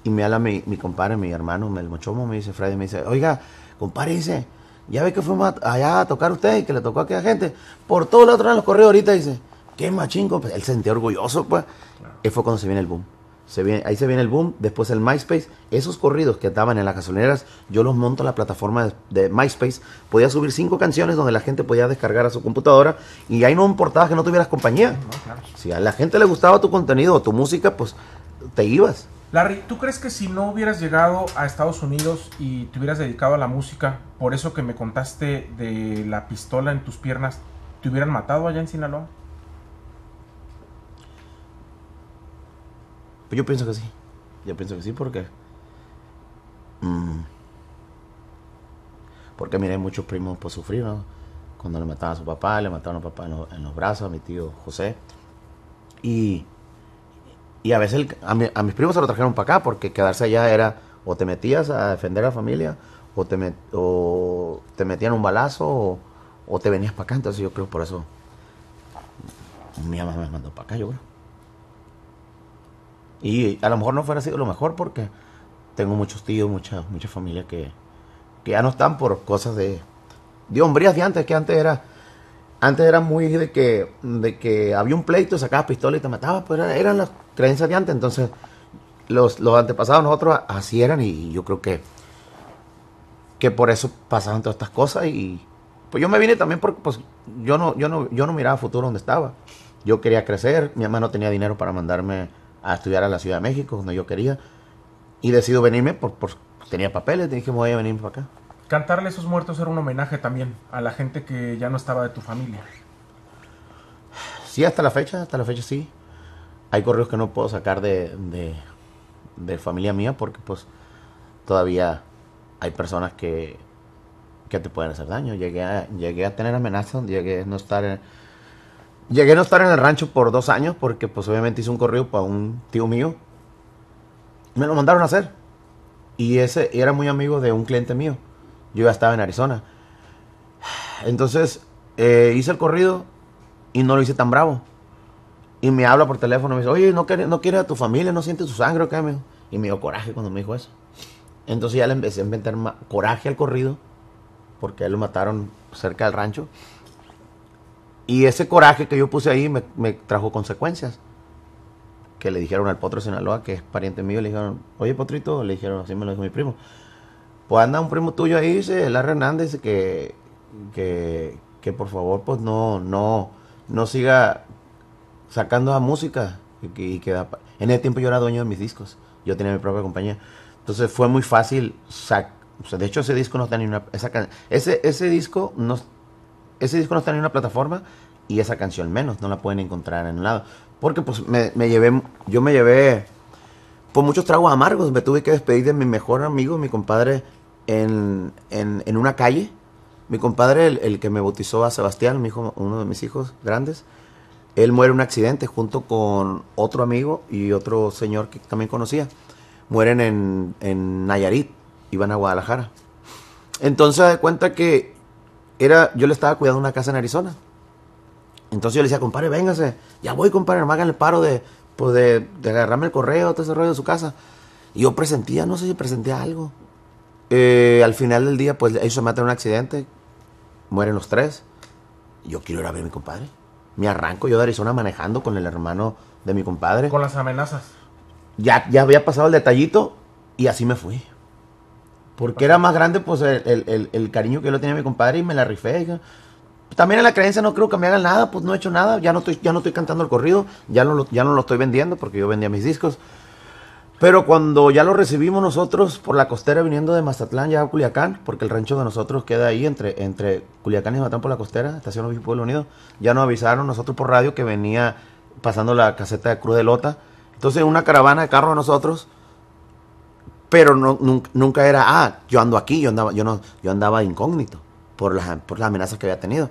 Y me habla mi, compadre, mi hermano, el mochomo, me dice, Freddy, me dice, oiga, compadre, dice, ya ve que fuimos allá a tocar usted y que le tocó a aquella gente, por todo el otro lado los corridos ahorita, dice, qué machín, pues él se sentía orgulloso, pues. Y fue cuando se viene el boom ahí se viene el boom, después el MySpace. Esos corridos que estaban en las gasolineras, yo los monto a la plataforma de, MySpace. Podía subir cinco canciones donde la gente podía descargar a su computadora y ahí no importaba que no tuvieras compañía. Si a la gente le gustaba tu contenido o tu música, pues te ibas. Larry, ¿tú crees que si no hubieras llegado a Estados Unidos y te hubieras dedicado a la música, por eso que me contaste de la pistola en tus piernas, te hubieran matado allá en Sinaloa? Pues yo pienso que sí. Yo pienso que sí porque... Mmm, porque muchos primos pues no cuando le mataban a su papá, le mataron a papá en, los, brazos a mi tío José. Y, a veces a, mis primos se lo trajeron para acá porque quedarse allá era o te metías a defender a la familia o te, o te metían un balazo o, te venías para acá. Entonces yo creo por eso mi mamá me mandó para acá, yo creo. Y a lo mejor no fuera sido lo mejor porque tengo muchos tíos, muchas mucha familia que, ya no están por cosas de, de hombrías de antes, que antes era antes era muy de que, de que había un pleito, sacaba pistola y te matabas, pero pues eran, las creencias de antes. Entonces, los, los antepasados nosotros así eran y, yo creo que, por eso pasaban todas estas cosas. Y pues yo me vine también porque pues, yo, no, yo, no, yo no miraba futuro donde estaba. Yo quería crecer, mi mamá no tenía dinero para mandarme a estudiar a la Ciudad de México, donde yo quería. Y decido venirme, por, por tenía papeles, dije, me voy a venir para acá. Cantarle a esos muertos era un homenaje también a la gente que ya no estaba de tu familia. Sí, hasta la fecha, hasta la fecha sí. Hay correos que no puedo sacar de, familia mía porque pues todavía hay personas que, te pueden hacer daño. Llegué llegué a tener amenazas, llegué a no estar en, Llegué a no estar en el rancho por dos años porque pues obviamente hice un corrido para un tío mío. Me lo mandaron a hacer. Y ese era muy amigo de un cliente mío. Yo ya estaba en Arizona. Entonces eh, hice el corrido y no lo hice tan bravo. Y me habla por teléfono, me dice, oye, ¿no quieres, no quiere a tu familia? ¿No sientes su sangre qué, Y me dio coraje cuando me dijo eso. Entonces ya le empecé a inventar coraje al corrido porque lo mataron cerca del rancho. Y ese coraje que yo puse ahí me, me trajo consecuencias. Que le dijeron al potro de Sinaloa, que es pariente mío, le dijeron, oye potrito, le dijeron, así me lo dijo mi primo. Pues anda un primo tuyo ahí, dice, el Hernández, que, que, que por favor, pues no, no, no siga sacando la música. Y, que, en ese tiempo yo era dueño de mis discos, yo tenía mi propia compañía. Entonces fue muy fácil sac, o sea, de hecho ese disco no tenía una... ese, ese disco no, ese disco no está en ninguna plataforma y esa canción menos, no la pueden encontrar en el lado. Porque pues me, llevé, yo me llevé por muchos tragos amargos, me tuve que despedir de mi mejor amigo, mi compadre, en, una calle. Mi compadre, el, que me bautizó a Sebastián, mi hijo, uno de mis hijos grandes, él muere en un accidente junto con otro amigo y otro señor que también conocía. Mueren en, en Nayarit, iban a Guadalajara. Entonces, de cuenta que yo le estaba cuidando una casa en Arizona. Entonces yo le decía, compadre, véngase, ya voy, compadre, me hagan el paro de, pues de, agarrarme el correo, todo ese rollo de su casa. Y yo presentía, no sé si presenté algo. Eh, al final del día, pues ellos se matan en un accidente, mueren los tres. Yo quiero ir a ver a mi compadre. Me arranco yo de Arizona manejando con el hermano de mi compadre. Con las amenazas. Ya, ya había pasado el detallito y así me fui. Porque era más grande pues el, el, cariño que yo tenía a mi compadre y me la rifé. También en la creencia no creo que me hagan nada, pues no he hecho nada, ya no estoy, ya no estoy cantando el corrido, ya no, lo, ya no lo estoy vendiendo porque yo vendía mis discos. Pero cuando ya lo recibimos nosotros por la costera viniendo de Mazatlán ya a Culiacán, porque el rancho de nosotros queda ahí entre, entre Culiacán y Mazatlán por la costera, Estación Obispo Pueblo Unido, ya nos avisaron nosotros por radio que venía pasando la caseta de Cruz de Lota. Entonces una caravana de carro a nosotros pero no, nunca, era, ah, yo ando aquí, yo andaba, yo no, yo andaba incógnito por las, por las amenazas que había tenido.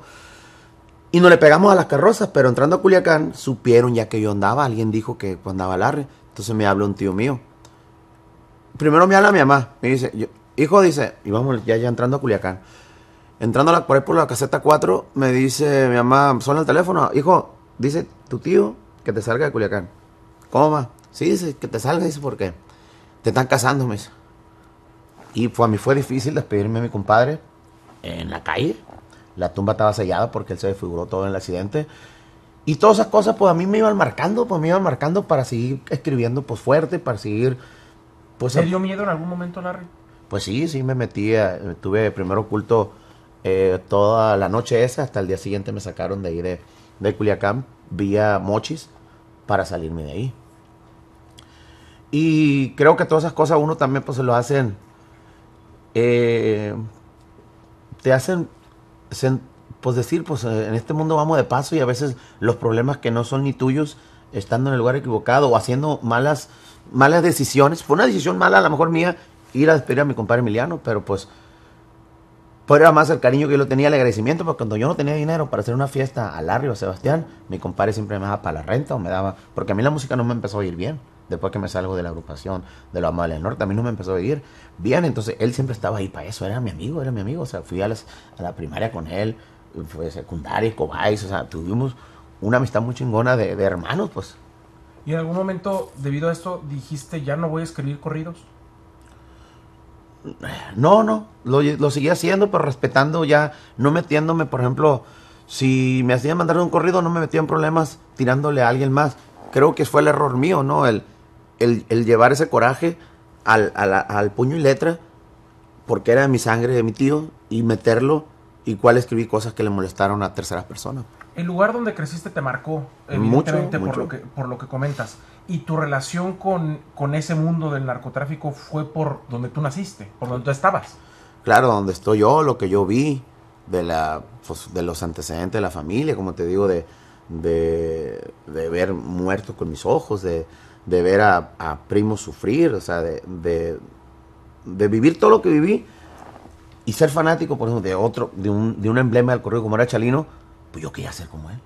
Y no le pegamos a las carrozas, pero entrando a Culiacán supieron ya que yo andaba, alguien dijo que andaba Larry. Entonces me habló un tío mío. Primero me habla mi mamá, me dice, hijo dice, y vamos ya, ya entrando a Culiacán. Entrando por ahí por la caseta 4, me dice mi mamá, suena el teléfono, hijo, dice tu tío que te salga de Culiacán. ¿Cómo, va? Sí, dice que te salga, dice, ¿por qué? te están casando, me Y fue, a mí fue difícil despedirme de mi compadre en la calle. La tumba estaba sellada porque él se desfiguró todo en el accidente. Y todas esas cosas, pues a mí me iban marcando, pues me iban marcando para seguir escribiendo, pues fuerte, para seguir. Pues, ¿Te dio miedo en algún momento, Larry? Pues sí, sí, me metía. Estuve primero oculto eh, toda la noche esa, hasta el día siguiente me sacaron de ahí de Culiacán, vía Mochis, para salirme de ahí. Y creo que todas esas cosas uno también pues se lo hacen, eh, te hacen, pues decir, pues eh, en este mundo vamos de paso y a veces los problemas que no son ni tuyos, estando en el lugar equivocado o haciendo malas, malas decisiones, fue una decisión mala a lo mejor mía ir a despedir a mi compadre Emiliano, pero pues, pues era más el cariño que yo lo tenía, el agradecimiento, porque cuando yo no tenía dinero para hacer una fiesta al o a Sebastián, mi compadre siempre me daba para la renta o me daba, porque a mí la música no me empezó a ir bien después que me salgo de la agrupación de los Amables del Norte, a mí no me empezó a vivir bien, entonces él siempre estaba ahí para eso, era mi amigo, era mi amigo, o sea, fui a, la primaria con él, fue secundaria, cobayes. o sea, tuvimos una amistad muy chingona de, hermanos, pues. ¿Y en algún momento, debido a esto, dijiste, ya no voy a escribir corridos? No, no, lo, lo seguí haciendo, pero respetando ya, no metiéndome, por ejemplo, si me hacían mandar un corrido, no me metía en problemas tirándole a alguien más. Creo que fue el error mío, ¿no? El, el, llevar ese coraje al, puño y letra, porque era de mi sangre, de mi tío, y meterlo, y cuál escribí cosas que le molestaron a terceras personas. El lugar donde creciste te marcó, evidentemente, mucho, Por, lo que, por lo que comentas. ¿Y tu relación con, con ese mundo del narcotráfico fue por donde tú naciste, por donde tú estabas? Claro, donde estoy yo, lo que yo vi, de, la, pues, de los antecedentes de la familia, como te digo, de, de, de ver muertos con mis ojos, de, de ver a, a sufrir, o sea, de, de, vivir todo lo que viví y ser fanático, por ejemplo, de otro, de un, emblema del corrido como era Chalino, pues yo quería ser como él.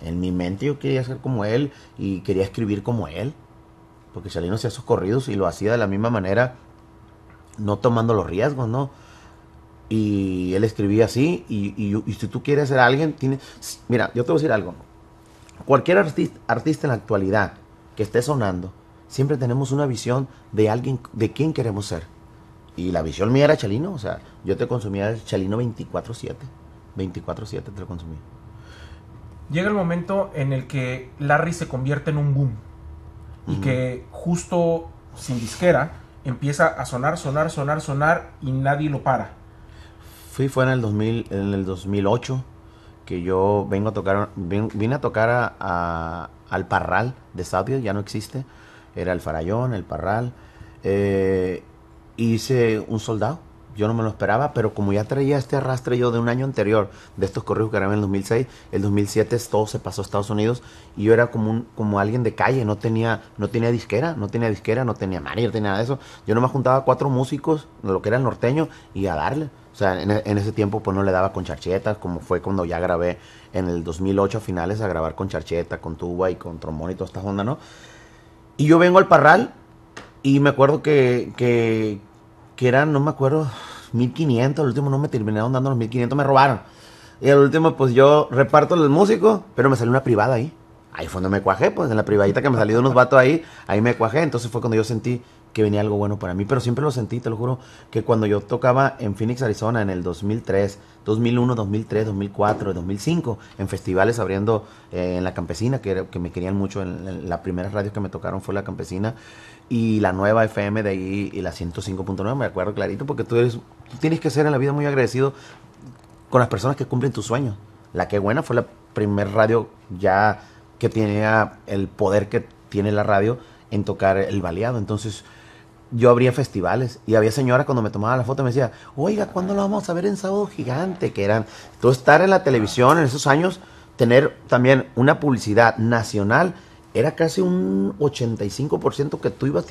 En mi mente yo quería ser como él y quería escribir como él, porque Chalino hacía sus corridos y lo hacía de la misma manera, no tomando los riesgos, ¿no? Y él escribía así, y, y, si tú quieres ser alguien, Mira, yo te voy a decir algo. Cualquier artista, artista en la actualidad que esté sonando, siempre tenemos una visión de alguien, de quién queremos ser. Y la visión mía era Chalino, o sea, yo te consumía el Chalino 24-7. 24-7 te lo consumía. Llega el momento en el que Larry se convierte en un boom. Y que justo sin disquera empieza a sonar, sonar, sonar, sonar y nadie lo para. Fui, fue en el, 2000, en el 2008 yo vengo a tocar, vine a tocar al Parral de Sabio, ya no existe, era el Farallón, el Parral. Eh, hice un soldado, yo no me lo esperaba, pero como ya traía este arrastre yo de un año anterior, de estos correos que eran en el 2006, el 2007 todo se pasó a Estados Unidos y yo era como, un, como alguien de calle, no tenía, no tenía disquera, no tenía disquera, no tenía manager, no tenía nada de eso. Yo no me juntaba cuatro músicos, lo que era el norteño, y a darle. O sea, e, en, ese tiempo pues no le daba con charcheta, como fue cuando ya grabé en el 2008 a finales a grabar con charcheta, con tuba y con trombón y toda esta onda, ¿no? Y yo vengo al Parral y me acuerdo que, que, eran, no me acuerdo, 1500, el último no me terminaron dando los 1500, me robaron. Y al último pues yo reparto los músicos, pero me salió una privada ahí. Ahí fue donde me cuajé, pues en la privadita que me salió unos vatos ahí, ahí me cuajé. Entonces fue cuando yo sentí, que venía algo bueno para mí, pero siempre lo sentí, te lo juro, que cuando yo tocaba en Phoenix, Arizona, en el 2003, 2001, 2003, 2004, 2005, en festivales abriendo eh, en La Campesina, que, me querían mucho, en, las primeras radios que me tocaron fue La Campesina, y la nueva FM de ahí, y la 105.9, me acuerdo clarito, porque tú, eres, tú tienes que ser en la vida muy agradecido con las personas que cumplen tus sueños. La que buena fue la primer radio ya que tenía el poder que tiene la radio en tocar el baleado, entonces yo abría festivales y había señora cuando me tomaba la foto me decía, oiga, ¿cuándo lo vamos a ver en Sábado Gigante? Que eran, tú estar en la televisión en esos años, tener también una publicidad nacional, era casi un 85% que tú ibas,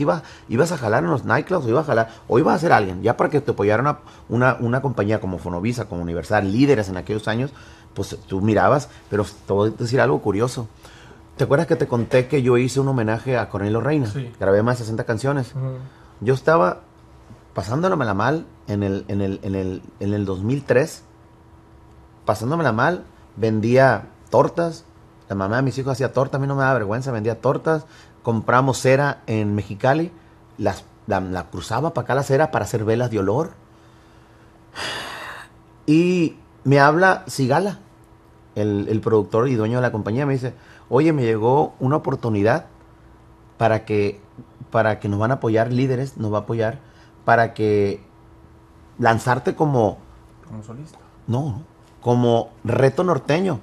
ibas a jalar en los nightclubs, o ibas a jalar, o ibas a ser alguien, ya para que te apoyara una, una, compañía como Fonovisa, como Universal, líderes en aquellos años, pues tú mirabas, pero te voy a decir algo curioso. ¿Te acuerdas que te conté que yo hice un homenaje a Cornelio Reina? Grabé más de 60 canciones. Yo estaba pasándomela mal en el, en el, en el, 2003. Pasándomela mal, vendía tortas. La mamá de mis hijos hacía tortas, a mí no me da vergüenza, vendía tortas. Compramos cera en Mexicali, las, la, cruzaba para acá la cera para hacer velas de olor. Y me habla Sigala, el, el, productor y dueño de la compañía, me dice, oye, me llegó una oportunidad para que para que nos van a apoyar líderes, nos va a apoyar para que lanzarte como... Como solista. No, como reto norteño.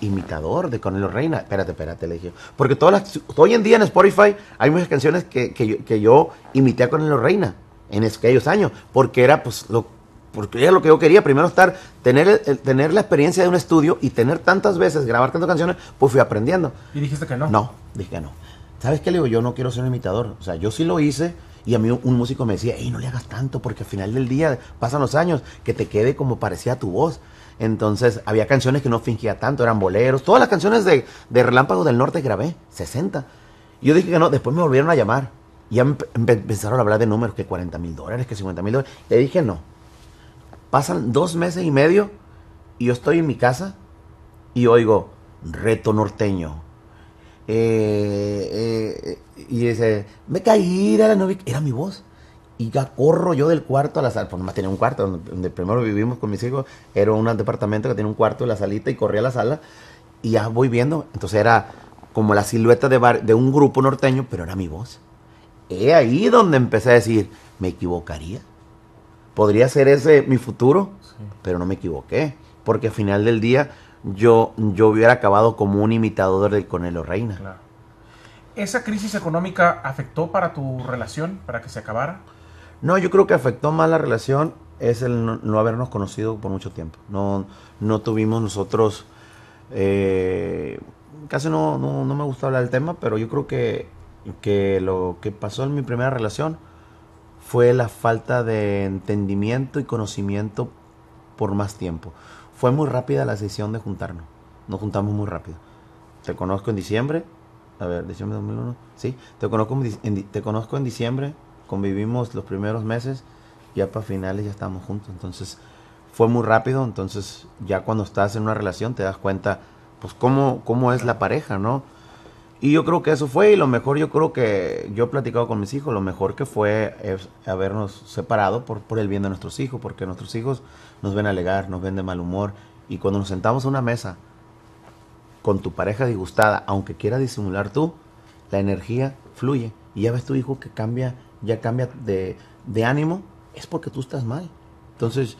Imitador de Cornelio Reina. Espérate, espérate, le dije. Porque todas las, hoy en día en Spotify hay muchas canciones que, yo, que yo, imité a Cornelio Reina en aquellos años. Porque era pues lo porque era lo que yo quería, primero estar, tener, el, tener la experiencia de un estudio y tener tantas veces, grabar tantas canciones, pues fui aprendiendo. ¿Y dijiste que no? No, dije que no. ¿Sabes qué le digo? Yo no quiero ser un imitador. O sea, yo sí lo hice y a mí un músico me decía, hey, no le hagas tanto porque al final del día pasan los años, que te quede como parecía tu voz. Entonces había canciones que no fingía tanto, eran boleros. Todas las canciones de, de Relámpago del Norte grabé, 60. Yo dije que no, después me volvieron a llamar. Y ya empezaron a hablar de números, que 40 mil dólares, que 50 mil dólares. Le dije no. Pasan dos meses y medio y yo estoy en mi casa y oigo, reto norteño, eh, eh, y dice, me caí, era la novia, era mi voz. Y ya corro yo del cuarto a la sala, pues más tenía un cuarto, donde, primero vivimos con mis hijos, era un departamento que tenía un cuarto de la salita y corrí a la sala y ya voy viendo, entonces era como la silueta de, un grupo norteño, pero era mi voz. He ahí donde empecé a decir, me equivocaría, podría ser ese mi futuro, pero no me equivoqué, porque al final del día yo, yo hubiera acabado como un imitador del Conelo Reina. Claro. ¿Esa crisis económica afectó para tu relación, para que se acabara? No, yo creo que afectó más la relación es el no, habernos conocido por mucho tiempo. No, tuvimos nosotros... Eh, casi no, me gusta hablar del tema, pero yo creo que, que lo que pasó en mi primera relación fue la falta de entendimiento y conocimiento por más tiempo. Fue muy rápida la sesión de juntarnos. Nos juntamos muy rápido. Te conozco en diciembre. A ver, diciembre 2001. Sí, te conozco en, te conozco en diciembre. Convivimos los primeros meses. Ya para finales ya estamos juntos. Entonces fue muy rápido. Entonces ya cuando estás en una relación te das cuenta, pues cómo, cómo es la pareja, ¿no? Y yo creo que eso fue, y lo mejor yo creo que yo he platicado con mis hijos, lo mejor que fue habernos separado por, por el bien de nuestros hijos, porque nuestros hijos nos ven alegar, nos ven de mal humor, y cuando nos sentamos a una mesa con tu pareja disgustada, aunque quiera disimular tú, la energía fluye. Y ya ves tu hijo que cambia, ya cambia de, de ánimo, es porque tú estás mal. Entonces,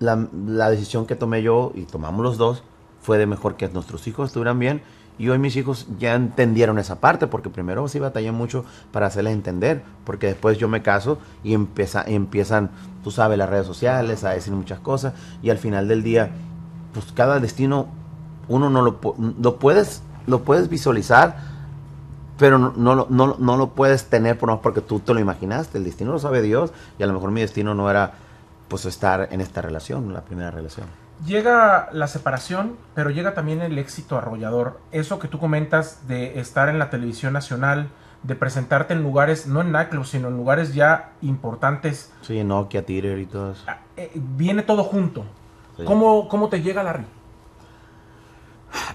la, la decisión que tomé yo y tomamos los dos fue de mejor que nuestros hijos estuvieran bien y hoy mis hijos ya entendieron esa parte, porque primero sí batallé mucho para hacerles entender, porque después yo me caso y empieza, empiezan, tú sabes, las redes sociales a decir muchas cosas, y al final del día, pues cada destino uno no lo, lo puedes lo puedes visualizar, pero no, no, no, lo puedes tener por porque tú te lo imaginaste. El destino lo sabe Dios y a lo mejor mi destino no era pues estar en esta relación, la primera relación. Llega la separación, pero llega también el éxito arrollador. Eso que tú comentas de estar en la televisión nacional, de presentarte en lugares, no en NACLOS, sino en lugares ya importantes. Sí, en Nokia, Tire y todo eso. Ah, eh, viene todo junto. ¿Cómo, te llega Larry?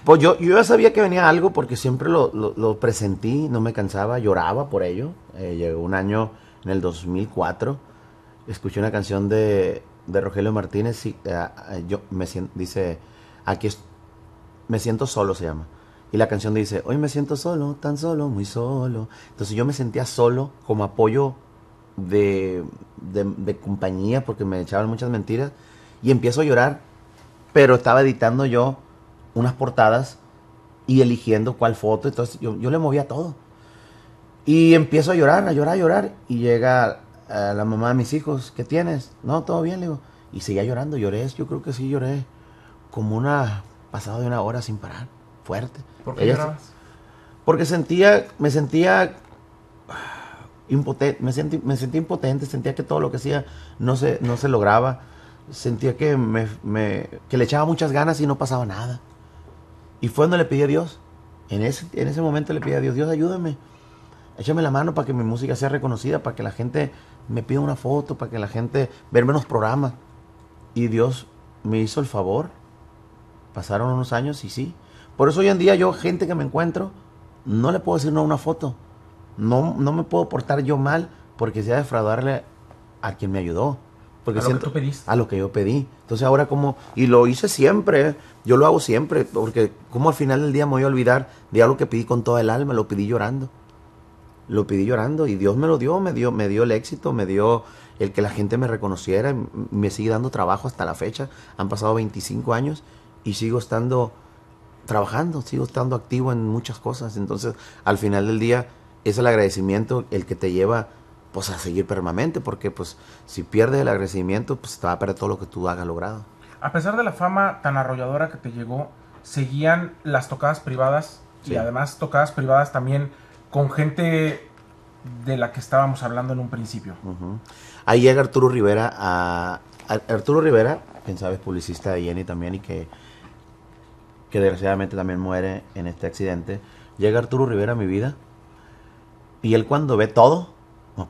Pues yo, yo ya sabía que venía algo porque siempre lo, presentí, no me cansaba, lloraba por ello. Eh, llegó un año en el 2004, escuché una canción de de Rogelio Martínez, eh, eh, yo me dice, aquí me siento solo se llama. Y la canción dice, hoy me siento solo, tan solo, muy solo. Entonces yo me sentía solo como apoyo de, compañía porque me echaban muchas mentiras. Y empiezo a llorar, pero estaba editando yo unas portadas y eligiendo cuál foto. Entonces yo, yo le movía todo. Y empiezo a llorar, a llorar, a llorar. Y llega a la mamá de mis hijos, ¿qué tienes? No, todo bien, le digo. Y seguía llorando, lloré, yo creo que sí lloré como una pasada de una hora sin parar, fuerte. ¿Por qué llorabas? Porque sentía, me sentía ah, impotente, me, sentía impotente, sentía que todo lo que hacía no se, no se lograba, sentía que, me, que le echaba muchas ganas y no pasaba nada. Y fue donde le pedí a Dios, en ese, en ese momento le pedí a Dios, Dios ayúdame, échame la mano para que mi música sea reconocida, para que la gente me pido una foto para que la gente vea menos programas. Y Dios me hizo el favor. Pasaron unos años y sí. Por eso hoy en día yo, gente que me encuentro, no le puedo decir no a una foto. No, no me puedo portar yo mal porque sea defraudarle a quien me ayudó. Porque a lo que A lo que yo pedí. Entonces ahora como, y lo hice siempre, ¿eh? yo lo hago siempre, porque como al final del día me voy a olvidar de algo que pedí con toda el alma, lo pedí llorando lo pedí llorando y Dios me lo dio, me dio, me dio el éxito, me dio el que la gente me reconociera, me sigue dando trabajo hasta la fecha. Han pasado 25 años y sigo estando trabajando, sigo estando activo en muchas cosas. Entonces, al final del día es el agradecimiento el que te lleva pues a seguir permanente, porque pues si pierdes el agradecimiento, pues te va a perder todo lo que tú hagas logrado. A pesar de la fama tan arrolladora que te llegó, seguían las tocadas privadas y además tocadas privadas también con gente de la que estábamos hablando en un principio. Ahí llega Arturo Rivera a, Arturo Rivera, quien sabe publicista de Jenny también y que, que desgraciadamente también muere en este accidente. Llega Arturo Rivera a mi vida y él cuando ve todo,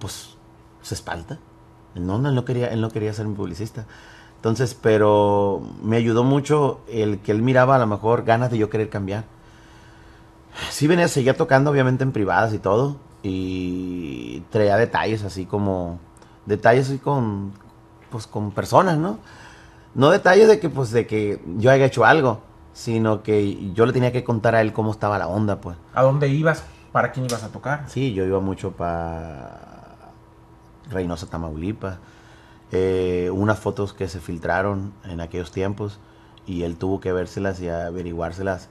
pues se espalda. No, no, él no quería, él no quería ser mi publicista. Entonces, pero me ayudó mucho el que él miraba a lo mejor ganas de yo querer cambiar sí venía, seguía tocando obviamente en privadas y todo. Y traía detalles así como, detalles así con, pues con personas, ¿no? No detalles de que, pues, de que yo haya hecho algo, sino que yo le tenía que contar a él cómo estaba la onda, pues. ¿A dónde ibas? ¿Para quién ibas a tocar? Sí, yo iba mucho para Reynosa, Tamaulipas. Eh, unas fotos que se filtraron en aquellos tiempos y él tuvo que vérselas y averiguárselas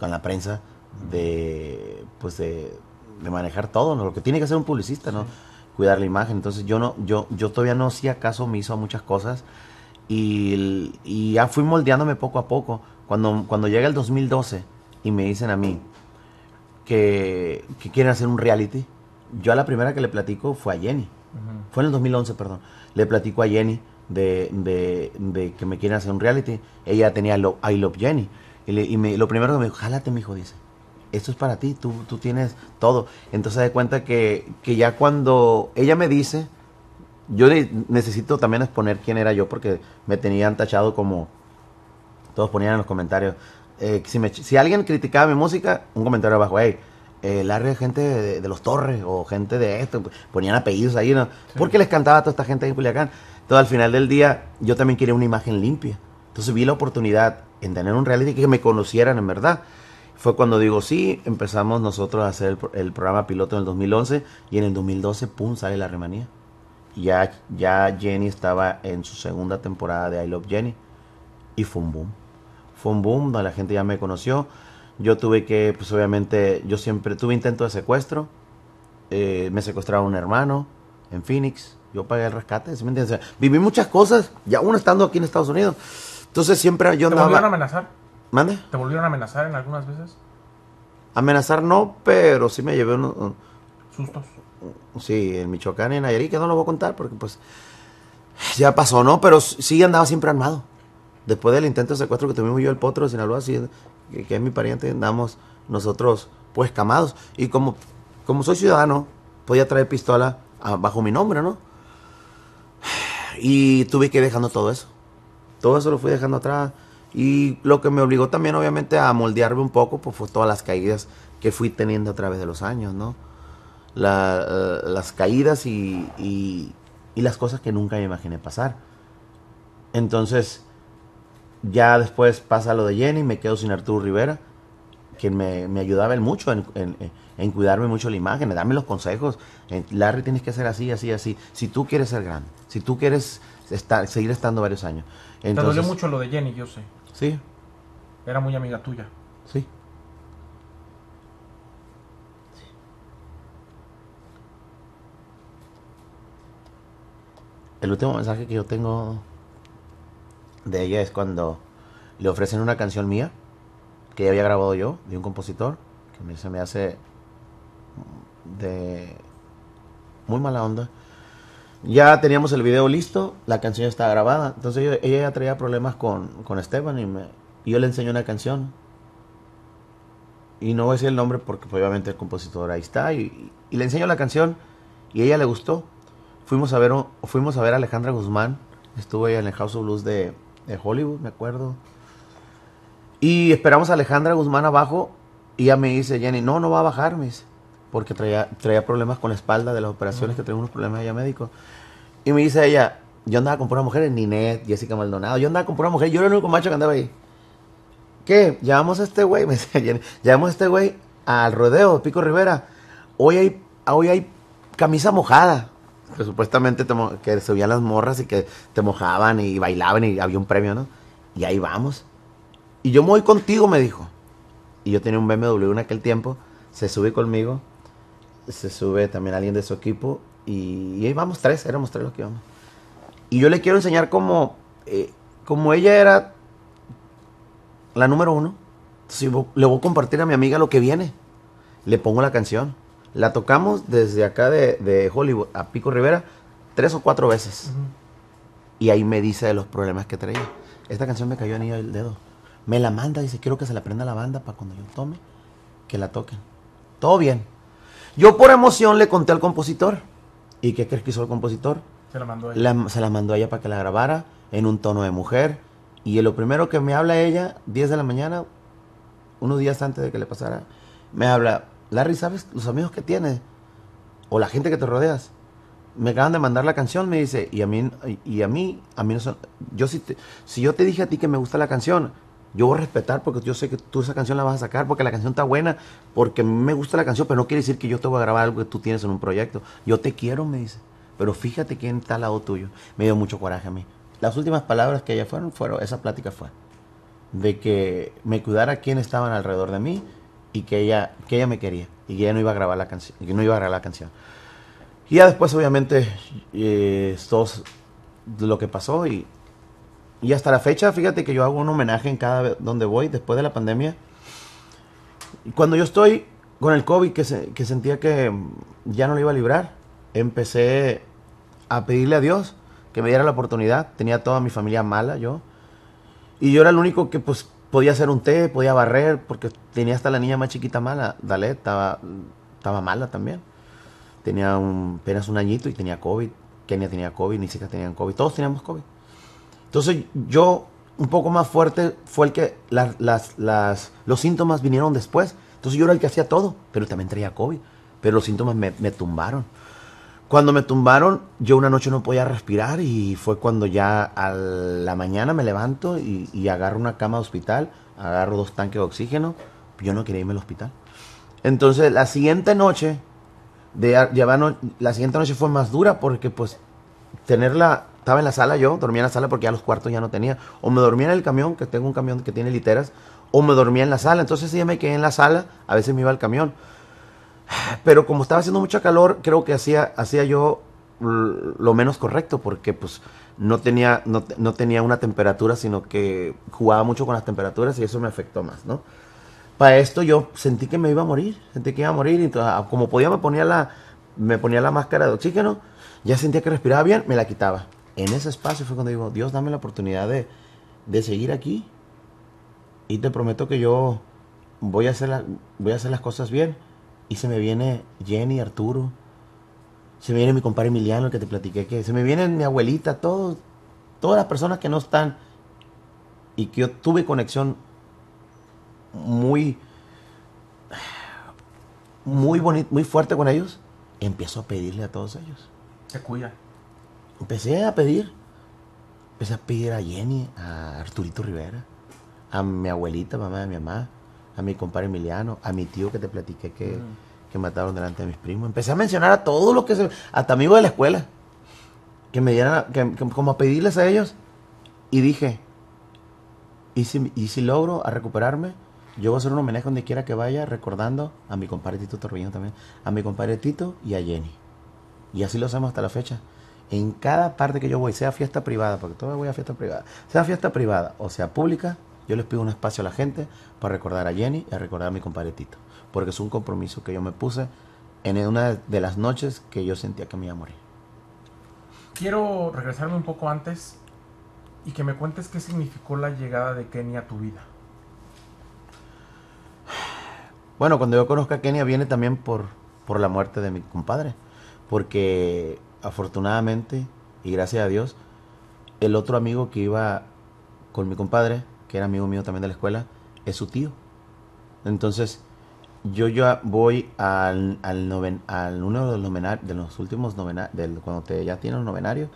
con la prensa de, pues de, manejar todo, ¿no? lo que tiene que hacer un publicista, ¿no? Cuidar la imagen. Entonces yo no, yo, yo todavía no hacía caso me hizo muchas cosas y, y ya fui moldeándome poco a poco. Cuando, cuando llega el 2012 y me dicen a mí que, que quieren hacer un reality, yo a la primera que le platico fue a Jenny. Fue en el 2011, perdón. Le platico a Jenny de, de, que me quieren hacer un reality. Ella tenía lo, I Love Jenny. Y, lo primero que me dijo, jálate, hijo dice esto es para ti, tú, tienes todo. Entonces de cuenta que, ya cuando ella me dice, yo necesito también exponer quién era yo porque me tenían tachado como todos ponían en los comentarios. Eh, si, alguien criticaba mi música, un comentario abajo, hey, el eh, área de gente de, los Torres o gente de esto, ponían apellidos ahí, ¿no? Porque les cantaba a toda esta gente en Culiacán. Entonces al final del día yo también quería una imagen limpia. Entonces vi la oportunidad en tener un reality que me conocieran en verdad fue cuando digo, sí, empezamos nosotros a hacer el, programa piloto en el 2011 y en el 2012, pum, sale la remanía. Y ya, ya Jenny estaba en su segunda temporada de I Love Jenny y fue un boom. Fue un boom, la gente ya me conoció. Yo tuve que, pues obviamente, yo siempre tuve intento de secuestro. Eh, me secuestraron un hermano en Phoenix. Yo pagué el rescate, me viví muchas cosas, ya uno estando aquí en Estados Unidos. Entonces siempre yo ¿Te van a amenazar? ¿Mande? ¿Te volvieron a amenazar en algunas veces? Amenazar no, pero sí me llevé unos... Sustos. sí, en Michoacán y en Nayarit, que no lo voy a contar porque pues ya pasó, ¿no? Pero sí andaba siempre armado. Después del intento de secuestro que tuvimos yo el Potro de Sinaloa, sí, que, que, es mi pariente, andamos nosotros pues camados. Y como, como soy ciudadano, podía traer pistola bajo mi nombre, ¿no? Y tuve que ir dejando todo eso. Todo eso lo fui dejando atrás. Y lo que me obligó también, obviamente, a moldearme un poco, pues fue todas las caídas que fui teniendo a través de los años, ¿no? Eh, las caídas y, las cosas que nunca me imaginé pasar. Entonces, ya después pasa lo de Jenny, me quedo sin Arturo Rivera, quien me, ayudaba él mucho en, cuidarme mucho la imagen, en darme los consejos. Larry, tienes que ser así, así, así. Si tú quieres ser grande, si tú quieres estar, seguir estando varios años. Entonces, Te dolió mucho lo de Jenny, yo sé. Sí. Era muy amiga tuya. Sí. El último mensaje que yo tengo de ella es cuando le ofrecen una canción mía que ya había grabado yo, de un compositor, que se me hace de muy mala onda ya teníamos el video listo, la canción estaba grabada. Entonces ella ya traía problemas con, Esteban y, me, yo le enseñé una canción. Y no voy a decir el nombre porque pues, obviamente el compositor ahí está. Y, le enseño la canción y a ella le gustó. Fuimos a ver, fuimos a, ver Alejandra Guzmán. Estuvo ella en el House of Blues de, de Hollywood, me acuerdo. Y esperamos a Alejandra Guzmán abajo. Y ella me dice, Jenny, no, no va a bajar, me porque traía, traía problemas con la espalda de las operaciones, que tenía unos problemas allá médicos. Y me dice ella, yo andaba con mujer mujeres, Ninette, Jessica Maldonado, yo andaba con puras mujer yo era el único macho que andaba ahí. ¿Qué? Llevamos a este güey, me decía, llevamos a este güey al rodeo, Pico Rivera. Hoy hay, hoy hay camisa mojada. Que supuestamente te que subían las morras y que te mojaban y bailaban y había un premio, ¿no? Y ahí vamos. Y yo me voy contigo, me dijo. Y yo tenía un BMW en aquel tiempo, se sube conmigo se sube también alguien de su equipo y, ahí vamos tres, éramos tres los que íbamos. Y yo le quiero enseñar cómo, eh, como ella era la número uno, entonces le voy a compartir a mi amiga lo que viene. Le pongo la canción. La tocamos desde acá de, Hollywood a Pico Rivera tres o cuatro veces. Y ahí me dice de los problemas que traía. Esta canción me cayó en el dedo. Me la manda, y dice, quiero que se la prenda la banda para cuando yo tome, que la toquen. Todo bien. Yo por emoción le conté al compositor. ¿Y qué crees que hizo el compositor? Se la mandó a ella. se la mandó a ella para que la grabara en un tono de mujer. Y lo primero que me habla ella, 10 de la mañana, unos días antes de que le pasara, me habla, Larry, ¿sabes los amigos que tienes? O la gente que te rodeas. Me acaban de mandar la canción, me dice, y a mí, y a mí, a mí no son, yo si, si yo te dije a ti que me gusta la canción, yo voy a respetar porque yo sé que tú esa canción la vas a sacar porque la canción está buena, porque me gusta la canción, pero no quiere decir que yo te voy a grabar algo que tú tienes en un proyecto. Yo te quiero, me dice, pero fíjate quién está al lado tuyo. Me dio mucho coraje a mí. Las últimas palabras que ella fueron, fueron, esa plática fue, de que me cuidara quién estaban alrededor de mí y que ella, que ella me quería y que ella no iba a grabar la canción, no a la canción. Y ya después, obviamente, eh, lo que pasó y y hasta la fecha, fíjate que yo hago un homenaje en cada donde voy después de la pandemia. cuando yo estoy con el COVID, que, sentía que ya no lo iba a librar, empecé a pedirle a Dios que me diera la oportunidad. Tenía toda mi familia mala, yo. Y yo era el único que, pues, podía hacer un té, podía barrer, porque tenía hasta la niña más chiquita mala. Dale, estaba, estaba mala también. Tenía apenas un añito y tenía COVID. Kenia tenía COVID, ni siquiera tenían COVID. Todos teníamos COVID. Entonces yo, un poco más fuerte, fue el que las, los síntomas vinieron después. Entonces yo era el que hacía todo, pero también traía COVID. Pero los síntomas me, tumbaron. Cuando me tumbaron, yo una noche no podía respirar y fue cuando ya a la mañana me levanto y, agarro una cama de hospital, agarro dos tanques de oxígeno. Yo no quería irme al hospital. Entonces la siguiente noche, de, la siguiente noche fue más dura porque pues tener la, estaba en la sala yo, dormía en la sala porque ya los cuartos ya no tenía. O me dormía en el camión, que tengo un camión que tiene literas, o me dormía en la sala. Entonces ya me quedé en la sala, a veces me iba al camión. Pero como estaba haciendo mucho calor, creo que hacía, hacía yo lo menos correcto porque pues no tenía, tenía una temperatura, sino que jugaba mucho con las temperaturas y eso me afectó más, ¿no? Para esto yo sentí que me iba a morir, sentí que iba a morir. Y ah, como podía me la, me ponía la máscara de oxígeno, ya sentía que respiraba bien, me la quitaba en ese espacio fue cuando digo, Dios, dame la oportunidad de, seguir aquí. Y te prometo que yo voy a, hacer voy a hacer las cosas bien. Y se me viene Jenny, Arturo. Se me viene mi compadre Emiliano, el que te platiqué que. Se me viene mi abuelita, todos, todas las personas que no están. Y que yo tuve conexión muy, muy, bonito muy fuerte con ellos. Empiezo a pedirle a todos ellos. Se cuida empecé a pedir. Empecé a pedir a Jenny, a Arturito Rivera, a mi abuelita, mamá de mi mamá, a mi compadre Emiliano, a mi tío que te platiqué que, mm. mataron delante de mis primos. Empecé a mencionar a todos los que se. hasta amigos de la escuela. Que me dieran. como a pedirles a ellos. Y dije. ¿y si, y si logro a recuperarme, yo voy a hacer un homenaje donde quiera que vaya, recordando a mi compadre Tito Torbellino también, a mi compadre Tito y a Jenny. Y así lo hacemos hasta la fecha en cada parte que yo voy, sea fiesta privada, porque todavía voy a fiesta privada, sea fiesta privada o sea pública, yo les pido un espacio a la gente para recordar a Jenny y a recordar a mi compadre Tito, porque es un compromiso que yo me puse en una de las noches que yo sentía que me iba a morir. Quiero regresarme un poco antes y que me cuentes qué significó la llegada de Kenia a tu vida. Bueno, cuando yo conozco a Kenia viene también por, por la muerte de mi compadre, porque afortunadamente y gracias a Dios, el otro amigo que iba con mi compadre, que era amigo mío también de la escuela, es su tío. Entonces, yo ya voy al, al, al uno de los, de los últimos novenarios, cuando te, ya tiene un novenario,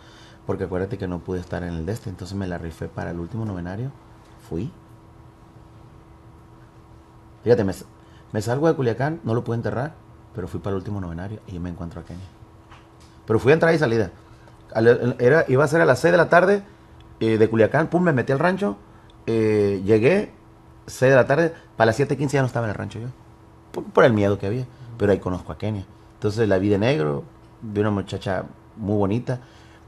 porque acuérdate que no pude estar en el de este, entonces me la rifé para el último novenario, fui. Fíjate, me, me salgo de Culiacán, no lo pude enterrar, pero fui para el último novenario y me encuentro a Kenia. Pero fui a entrada y salida. Era, iba a ser a las 6 de la tarde eh, de Culiacán, pum, me metí al rancho, eh, llegué, 6 de la tarde, para las 7.15 ya no estaba en el rancho yo, por, el miedo que había, pero ahí conozco a Kenia. Entonces la vi de negro, vi una muchacha muy bonita,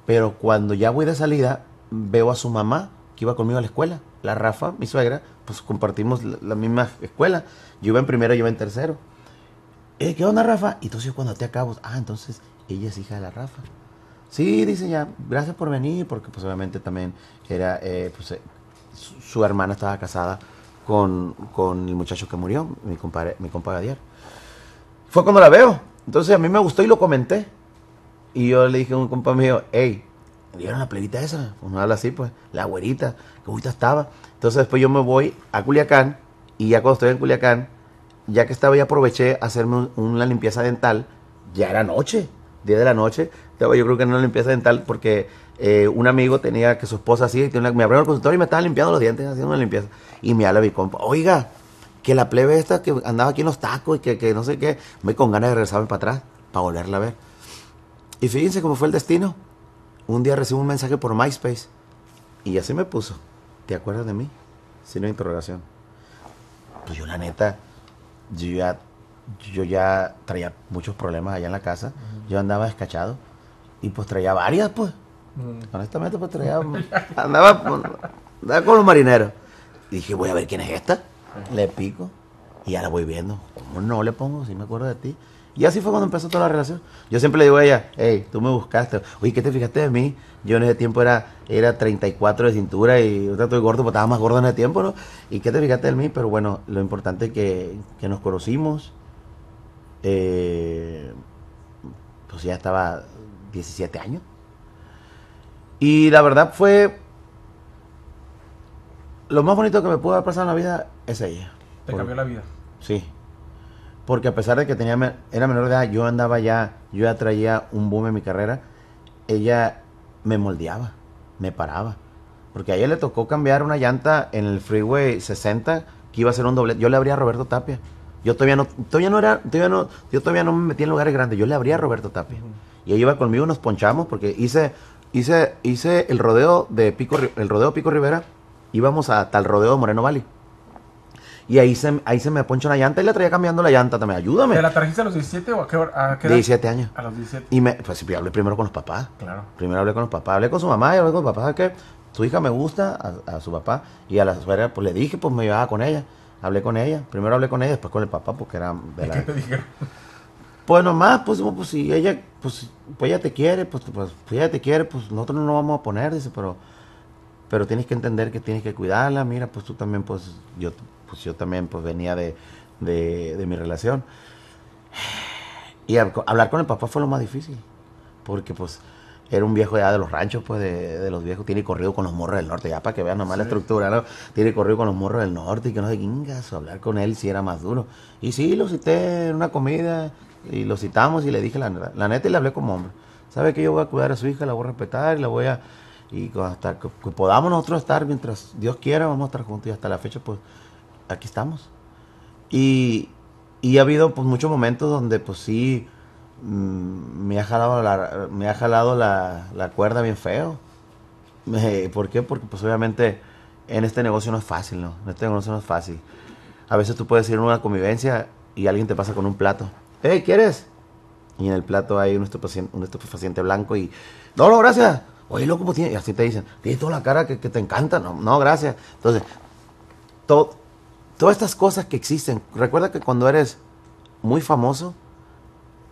pero cuando ya voy de salida, veo a su mamá, que iba conmigo a la escuela, la Rafa, mi suegra, pues compartimos la, misma escuela, yo iba en primero, yo iba en tercero. Eh, ¿Qué onda, Rafa? Y entonces yo cuando te acabo, ah, entonces ella es hija de la Rafa. Sí, dice ya, gracias por venir, porque pues obviamente también era, eh, pues, eh, su, hermana estaba casada con, con, el muchacho que murió, mi compa, mi compadre Fue cuando la veo. Entonces a mí me gustó y lo comenté. Y yo le dije a un compa mío, hey, ¿vieron la plebita esa? Una pues, habla así, pues, la güerita, que ahorita estaba. Entonces después yo me voy a Culiacán y ya cuando estoy en Culiacán, ya que estaba, y aproveché a hacerme una limpieza dental, ya era noche. 10 de la noche, yo creo que no una limpieza dental porque eh, un amigo tenía que su esposa así, me abrió el consultorio y me estaba limpiando los dientes, haciendo una limpieza. Y me habla mi compa, oiga, que la plebe esta que andaba aquí en los tacos y que, no sé qué, me con ganas de regresarme para atrás, para volverla a ver. Y fíjense cómo fue el destino. Un día recibo un mensaje por MySpace y así me puso, ¿te acuerdas de mí? Sin interrogación. Pues yo la neta, yo ya yo ya traía muchos problemas allá en la casa. Yo andaba descachado y pues traía varias, pues. Mm. Honestamente, pues traía. andaba, pues, andaba con los marineros. Y dije, voy a ver quién es esta. Le pico y ya la voy viendo. ¿Cómo no le pongo? Si me acuerdo de ti. Y así fue cuando empezó toda la relación. Yo siempre le digo a ella, hey, tú me buscaste. Oye, ¿qué te fijaste de mí? Yo en ese tiempo era, era 34 de cintura y ahorita estoy gordo, pero pues, estaba más gordo en ese tiempo, ¿Y qué te fijaste de mí? Pero bueno, lo importante es que, que nos conocimos, eh, pues ya estaba 17 años. Y la verdad fue lo más bonito que me pudo haber pasado en la vida es ella. Te cambió la vida. Sí. Porque a pesar de que tenía era menor de edad, yo andaba ya, yo ya traía un boom en mi carrera, ella me moldeaba, me paraba. Porque a ella le tocó cambiar una llanta en el Freeway 60 que iba a ser un doble. Yo le abría a Roberto Tapia. Yo todavía no, todavía no era, todavía no, yo todavía no me metí en lugares grandes. Yo le abría a Roberto Tapia. Y ahí iba conmigo, nos ponchamos porque hice, hice, hice el rodeo de Pico, el rodeo Pico Rivera. Íbamos a tal rodeo de Moreno Valley. Y ahí se, ahí se me poncha una llanta y le traía cambiando la llanta también. Ayúdame. ¿Te la trajiste a los 17 o a qué 17 años. A los 17. Y me, pues hablé primero con los papás. Claro. Primero hablé con los papás. Hablé con su mamá y hablé con los papás. que su hija me gusta, a, su papá. Y a la suegra, pues le dije, pues me llevaba con ella. Hablé con ella, primero hablé con ella, después con el papá, porque era... ¿Qué te Pues nomás, pues, pues, pues si ella, pues, pues ella te quiere, pues, pues, pues ella te quiere, pues nosotros no nos vamos a poner, dice, pero, pero tienes que entender que tienes que cuidarla, mira, pues tú también, pues yo, pues yo también, pues venía de, de, de mi relación. Y hablar con el papá fue lo más difícil, porque pues era un viejo ya de los ranchos, pues de, de los viejos. Tiene corrido con los morros del norte, ya para que vean nomás la estructura, ¿no? Tiene corrido con los morros del norte y que no sé o hablar con él si era más duro. Y sí, lo cité en una comida y lo citamos y le dije la, la neta y le hablé como hombre. ¿Sabe que yo voy a cuidar a su hija, la voy a respetar y la voy a. Y hasta que, podamos nosotros estar, mientras Dios quiera, vamos a estar juntos y hasta la fecha, pues aquí estamos. Y, y ha habido pues muchos momentos donde pues sí Mm, me ha jalado la, me ha jalado la, la cuerda bien feo. ¿Por qué? Porque pues obviamente en este negocio no es fácil, ¿no? En este negocio no es fácil. A veces tú puedes ir a una convivencia y alguien te pasa con un plato. ¡Hey, ¿quieres? Y en el plato hay un estupefaciente, blanco y... No, no, gracias. Oye, loco, pues tiene... Y así te dicen, tienes toda la cara que, que te encanta. No, no, gracias. Entonces, todas estas cosas que existen. Recuerda que cuando eres muy famoso,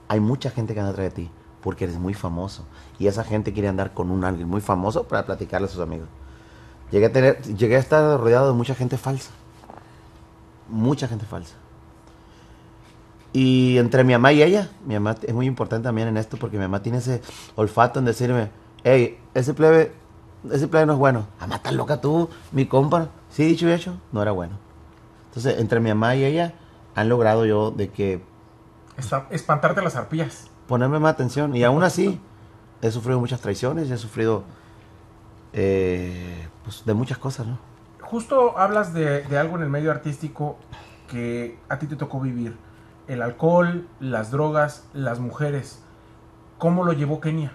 hay mucha gente que anda atrás de ti porque eres muy famoso. Y esa gente quiere andar con un alguien muy famoso para platicarle a sus amigos. Llegué a, tener, llegué a estar rodeado de mucha gente falsa. Mucha gente falsa. Y entre mi mamá y ella, mi mamá es muy importante también en esto porque mi mamá tiene ese olfato en decirme, hey, ese plebe, ese plebe no es bueno. Mamá, estás loca tú, mi compa. Sí, dicho y hecho, no era bueno. Entonces, entre mi mamá y ella han logrado yo de que espantarte las arpías. Ponerme más atención. Y aún así, he sufrido muchas traiciones, he sufrido eh, pues, de muchas cosas, ¿no? Justo hablas de, de algo en el medio artístico que a ti te tocó vivir. El alcohol, las drogas, las mujeres. ¿Cómo lo llevó Kenia?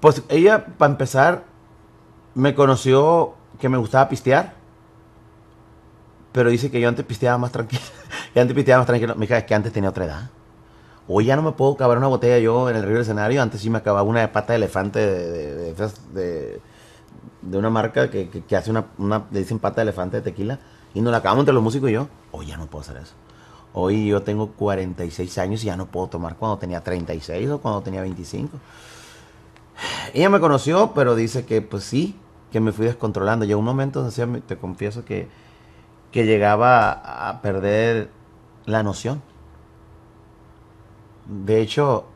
Pues ella, para empezar, me conoció que me gustaba pistear, pero dice que yo antes pisteaba más tranquila. Y antes pisteaba más tranquilo. Mija, es que antes tenía otra edad. Hoy ya no me puedo acabar una botella yo en el río del escenario. Antes sí me acababa una de pata de elefante de, de, una marca que, que, hace una, le dicen pata de elefante de tequila. Y nos la acabamos entre los músicos y yo. Hoy ya no puedo hacer eso. Hoy yo tengo 46 años y ya no puedo tomar cuando tenía 36 o cuando tenía 25. Ella me conoció, pero dice que pues sí, que me fui descontrolando. Llegó un momento, te confieso que, que llegaba a perder la noción. De hecho,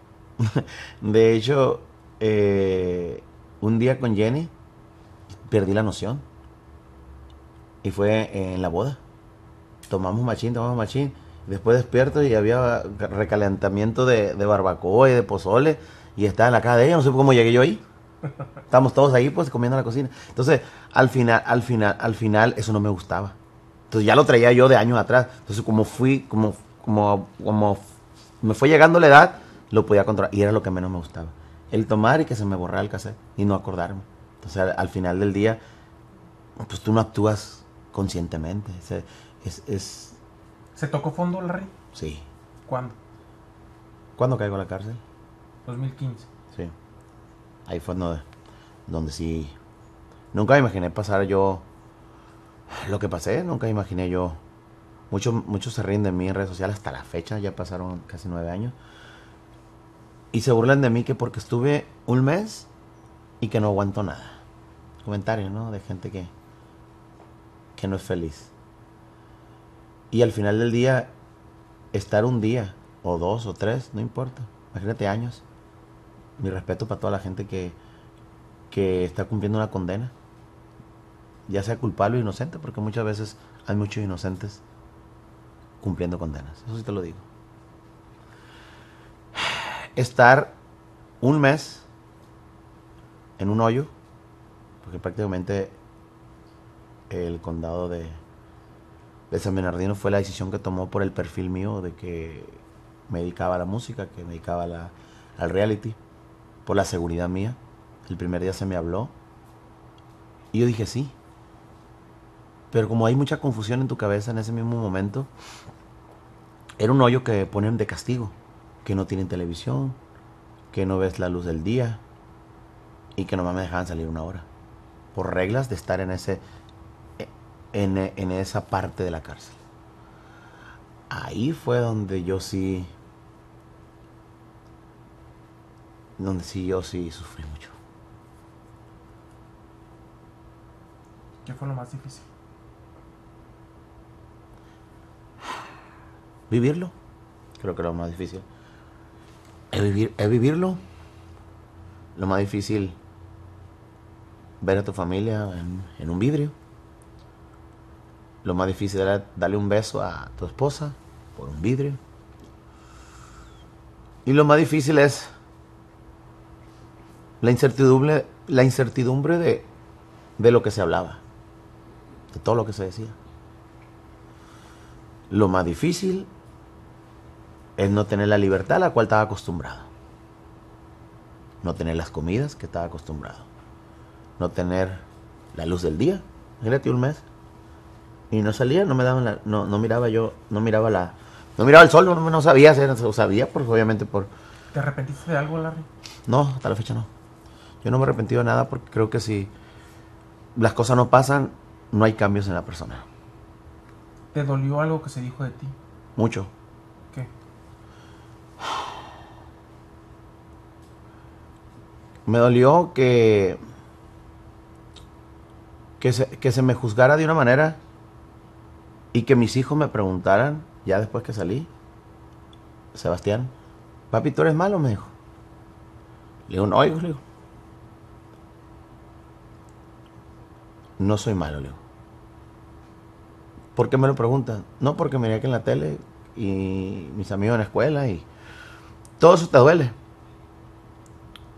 de hecho, eh, un día con Jenny perdí la noción. Y fue en la boda. Tomamos machín, tomamos machín. Después despierto y había recalentamiento de, barbacoa y de pozole. Y estaba en la casa de ella. No sé cómo llegué yo ahí. Estamos todos ahí pues comiendo en la cocina. Entonces, al final, al final, al final, eso no me gustaba. Entonces ya lo traía yo de años atrás. Entonces como fui, como, como, como me fue llegando la edad, lo podía controlar. Y era lo que menos me gustaba. El tomar y que se me borrara el cassette y no acordarme. Entonces al, final del día, pues tú no actúas conscientemente. Es, ¿Se tocó fondo, el rey Sí. ¿Cuándo? ¿Cuándo caigo a la cárcel? 2015. Sí. Ahí fue donde, donde sí... Nunca me imaginé pasar yo lo que pasé, nunca imaginé yo. Muchos se ríen de mí en redes sociales hasta la fecha, ya pasaron casi nueve años. Y se burlan de mí que porque estuve un mes y que no aguanto nada. Comentarios, ¿no? De gente que, que no es feliz. Y al final del día, estar un día, o dos, o tres, no importa. Imagínate años. Mi respeto para toda la gente que, que está cumpliendo una condena ya sea culpable o inocente, porque muchas veces hay muchos inocentes cumpliendo condenas. Eso sí te lo digo. Estar un mes en un hoyo, porque prácticamente el condado de, San Bernardino fue la decisión que tomó por el perfil mío de que me dedicaba a la música, que me dedicaba al reality, por la seguridad mía. El primer día se me habló y yo dije sí, pero como hay mucha confusión en tu cabeza en ese mismo momento, era un hoyo que ponen de castigo, que no tienen televisión, que no ves la luz del día y que no me dejaban salir una hora. Por reglas de estar en, ese, en esa parte de la cárcel. Ahí fue donde yo sí donde sí yo sí sufrí mucho. ¿Qué fue lo más difícil? vivirlo. Creo que lo más difícil es, vivir, es vivirlo. Lo más difícil, ver a tu familia en, un vidrio. Lo más difícil era darle un beso a tu esposa por un vidrio. Y lo más difícil es la incertidumbre, la incertidumbre de, de lo que se hablaba, de todo lo que se decía. Lo más difícil es no tener la libertad a la cual estaba acostumbrado. No tener las comidas que estaba acostumbrado. No tener la luz del día. Imagínate un mes. Y no salía, no me daban la, no, miraba yo, no miraba la, no miraba el sol, no, no sabía hacer, no sabía, por pues, obviamente por... ¿Te arrepentiste de algo, Larry? No, hasta la fecha no. Yo no me he arrepentido de nada porque creo que si las cosas no pasan, no hay cambios en la persona. ¿Te dolió algo que se dijo de ti? Mucho. me dolió que, que se, que se me juzgara de una manera y que mis hijos me preguntaran, ya después que salí, Sebastián, papi, tú eres malo, me dijo. Le digo, no, oigo. le digo. No soy malo, le digo. ¿Por qué me lo preguntan? No, porque miré que en la tele y mis amigos en la escuela y todo eso te duele.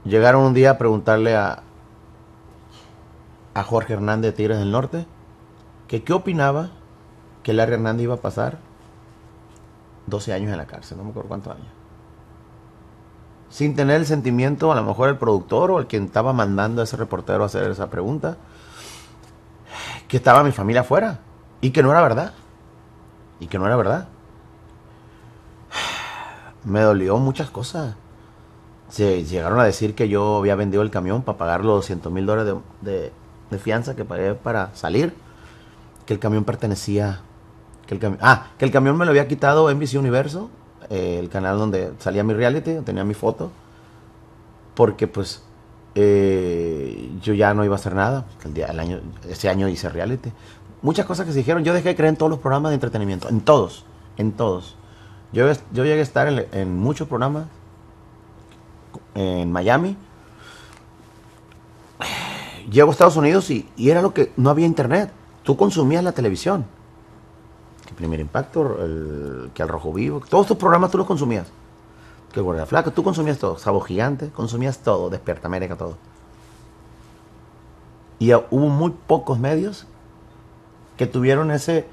Llegaron un día a preguntarle a, Jorge Hernández de Tigres del Norte que qué opinaba que Larry Hernández iba a pasar 12 años en la cárcel, no me acuerdo cuántos años. Sin tener el sentimiento, a lo mejor el productor o el quien estaba mandando a ese reportero a hacer esa pregunta, que estaba mi familia afuera y que no era verdad. Y que no era verdad. Me dolió muchas cosas se llegaron a decir que yo había vendido el camión para pagar los 200 mil dólares de, de, fianza que pagué para salir. Que el camión pertenecía. Que el ah, que el camión me lo había quitado NBC Universo, eh, el canal donde salía mi reality, tenía mi foto. Porque pues eh, yo ya no iba a hacer nada. El día, año, ese año hice reality. Muchas cosas que se dijeron. Yo dejé de creer en todos los programas de entretenimiento. En todos. En todos. Yo, yo llegué a estar en, en muchos programas en Miami. Llego a Estados Unidos y, era lo que no había internet. Tú consumías la televisión. el primer impacto, que al rojo vivo, todos estos programas tú los consumías. Que guarda flaca, tú consumías todo. Sabo gigante, consumías todo, despierta América, todo. Y hubo muy pocos medios que tuvieron ese,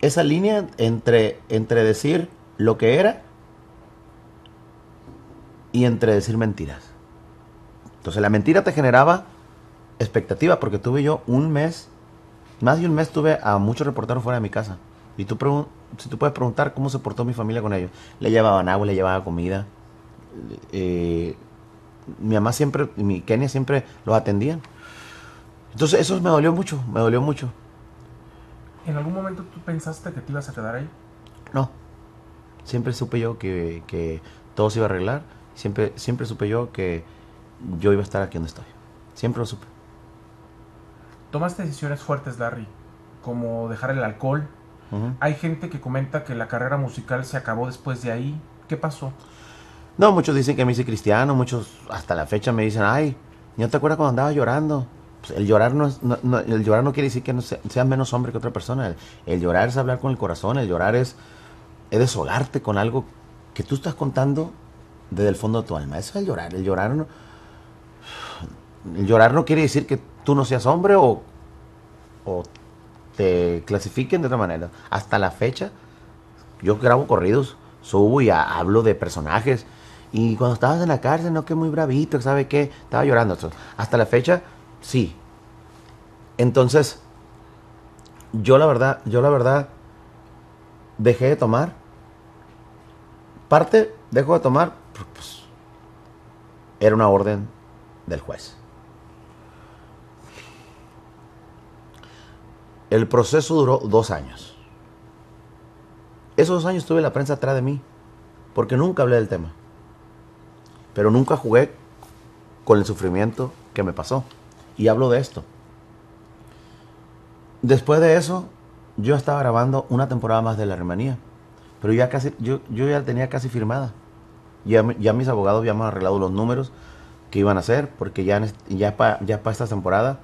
esa línea entre, entre decir lo que era y entre decir mentiras. Entonces la mentira te generaba expectativa, porque tuve yo un mes, más de un mes tuve a muchos reporteros fuera de mi casa. Y tú, si tú puedes preguntar cómo se portó mi familia con ellos. Le llevaban agua, le llevaban comida. Eh, mi mamá siempre, mi Kenia siempre los atendían. Entonces eso me dolió mucho, me dolió mucho. ¿En algún momento tú pensaste que te ibas a quedar ahí? No. Siempre supe yo que, que todo se iba a arreglar Siempre, supe yo que yo iba a estar aquí donde estoy. Siempre lo supe. Tomaste decisiones fuertes, Larry, como dejar el alcohol. Hay gente que comenta que la carrera musical se acabó después de ahí. ¿Qué pasó? No, muchos dicen que me hice cristiano, muchos hasta la fecha me dicen, ay, ¿no te acuerdas cuando andaba llorando? Pues, el, llorar no, el llorar no quiere decir que seas menos hombre que otra persona. El, llorar es hablar con el corazón, el llorar es, es con algo que tú estás contando desde el fondo de tu alma. Eso es el llorar. El llorar no, el llorar no quiere decir que tú no seas hombre o, o te clasifiquen de otra manera. Hasta la fecha, yo grabo corridos, subo y hablo de personajes. Y cuando estabas en la cárcel, no, que muy bravito, ¿sabe qué? Estaba llorando. Hasta la fecha, sí. Entonces, yo la verdad, yo la verdad, dejé de tomar. Parte, dejo de tomar pues, pues, era una orden del juez. El proceso duró dos años. Esos dos años tuve la prensa atrás de mí, porque nunca hablé del tema. Pero nunca jugué con el sufrimiento que me pasó. Y hablo de esto. Después de eso, yo estaba grabando una temporada más de la Hermanía. Pero ya casi, yo, yo ya tenía casi firmada. Ya, ya mis abogados habíamos arreglado los números que iban a hacer, porque ya, ya para ya para esta temporada,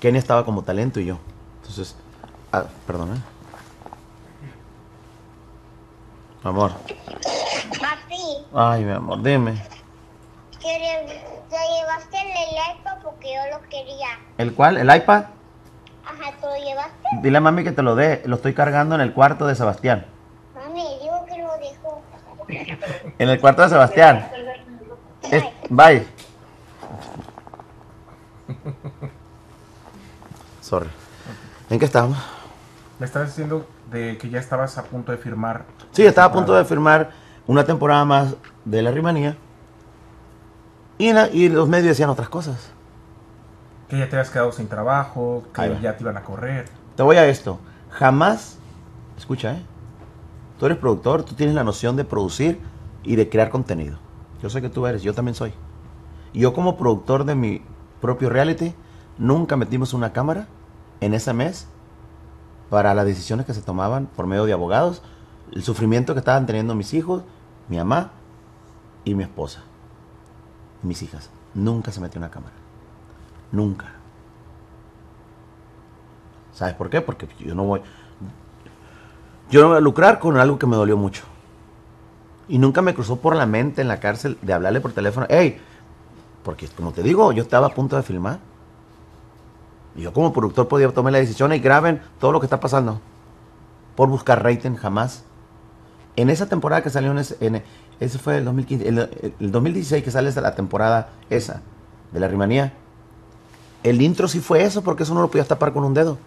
Kenny estaba como talento y yo. Entonces, ah, perdón, ¿eh? amor. Ay, mi amor, dime. ¿Te llevaste el iPad porque yo lo quería? ¿El cuál? ¿El iPad? Ajá, ¿te lo llevaste? Dile a mami que te lo dé. Lo estoy cargando en el cuarto de Sebastián en el cuarto de Sebastián. bye. Sorry. ¿En qué estábamos? Me estás diciendo de que ya estabas a punto de firmar. Sí, estaba a punto de firmar una temporada más de la Rimanía. Y, y los medios decían otras cosas. Que ya te habías quedado sin trabajo, que ya te iban a correr. Te voy a esto. Jamás, escucha, ¿eh? Tú eres productor, tú tienes la noción de producir y de crear contenido. Yo sé que tú eres, yo también soy. Yo como productor de mi propio reality, nunca metimos una cámara en ese mes para las decisiones que se tomaban por medio de abogados, el sufrimiento que estaban teniendo mis hijos, mi mamá y mi esposa, mis hijas. Nunca se metió una cámara. Nunca. ¿Sabes por qué? Porque yo no voy, yo no voy a lucrar con algo que me dolió mucho. Y nunca me cruzó por la mente en la cárcel de hablarle por teléfono, hey, porque como te digo, yo estaba a punto de filmar. Y yo como productor podía tomar la decisión y graben todo lo que está pasando. Por buscar rating jamás. En esa temporada que salió, en ese, e, fue el 2015, el, 2016 que sale la temporada esa de la rimanía. El intro sí fue eso porque eso no lo podía tapar con un dedo.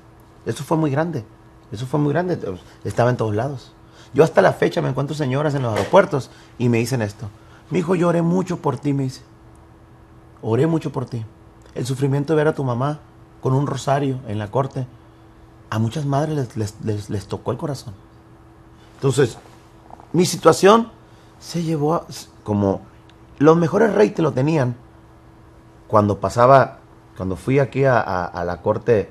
Eso fue muy grande. Eso fue muy grande, estaba en todos lados. Yo hasta la fecha me encuentro señoras en los aeropuertos y me dicen esto. Mi hijo, yo oré mucho por ti, me dice. Oré mucho por ti. El sufrimiento de ver a tu mamá con un rosario en la corte, a muchas madres les, tocó el corazón. Entonces, mi situación se llevó a, como los mejores reyes lo tenían cuando pasaba, cuando fui aquí a, a la corte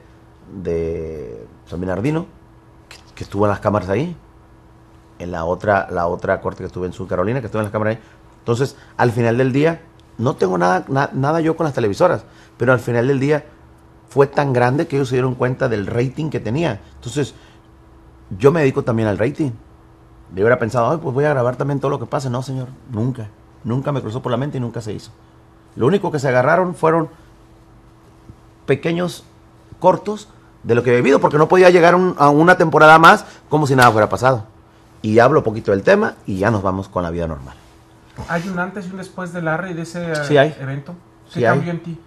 de San Bernardino, que estuvo en las cámaras ahí. En la otra, la otra corte que estuve en Sud Carolina, que estuvo en las cámaras ahí. Entonces, al final del día, no tengo nada, nada yo con las televisoras, pero al final del día fue tan grande que ellos se dieron cuenta del rating que tenía. Entonces, yo me dedico también al rating. Yo hubiera pensado, Ay, pues voy a grabar también todo lo que pase. No, señor, nunca. Nunca me cruzó por la mente y nunca se hizo. Lo único que se agarraron fueron pequeños cortos de lo que he vivido, porque no podía llegar a una temporada más como si nada fuera pasado. Y hablo un poquito del tema y ya nos vamos con la vida normal. ¿Hay un antes y un después de y de ese evento? ¿Qué cambió en ti?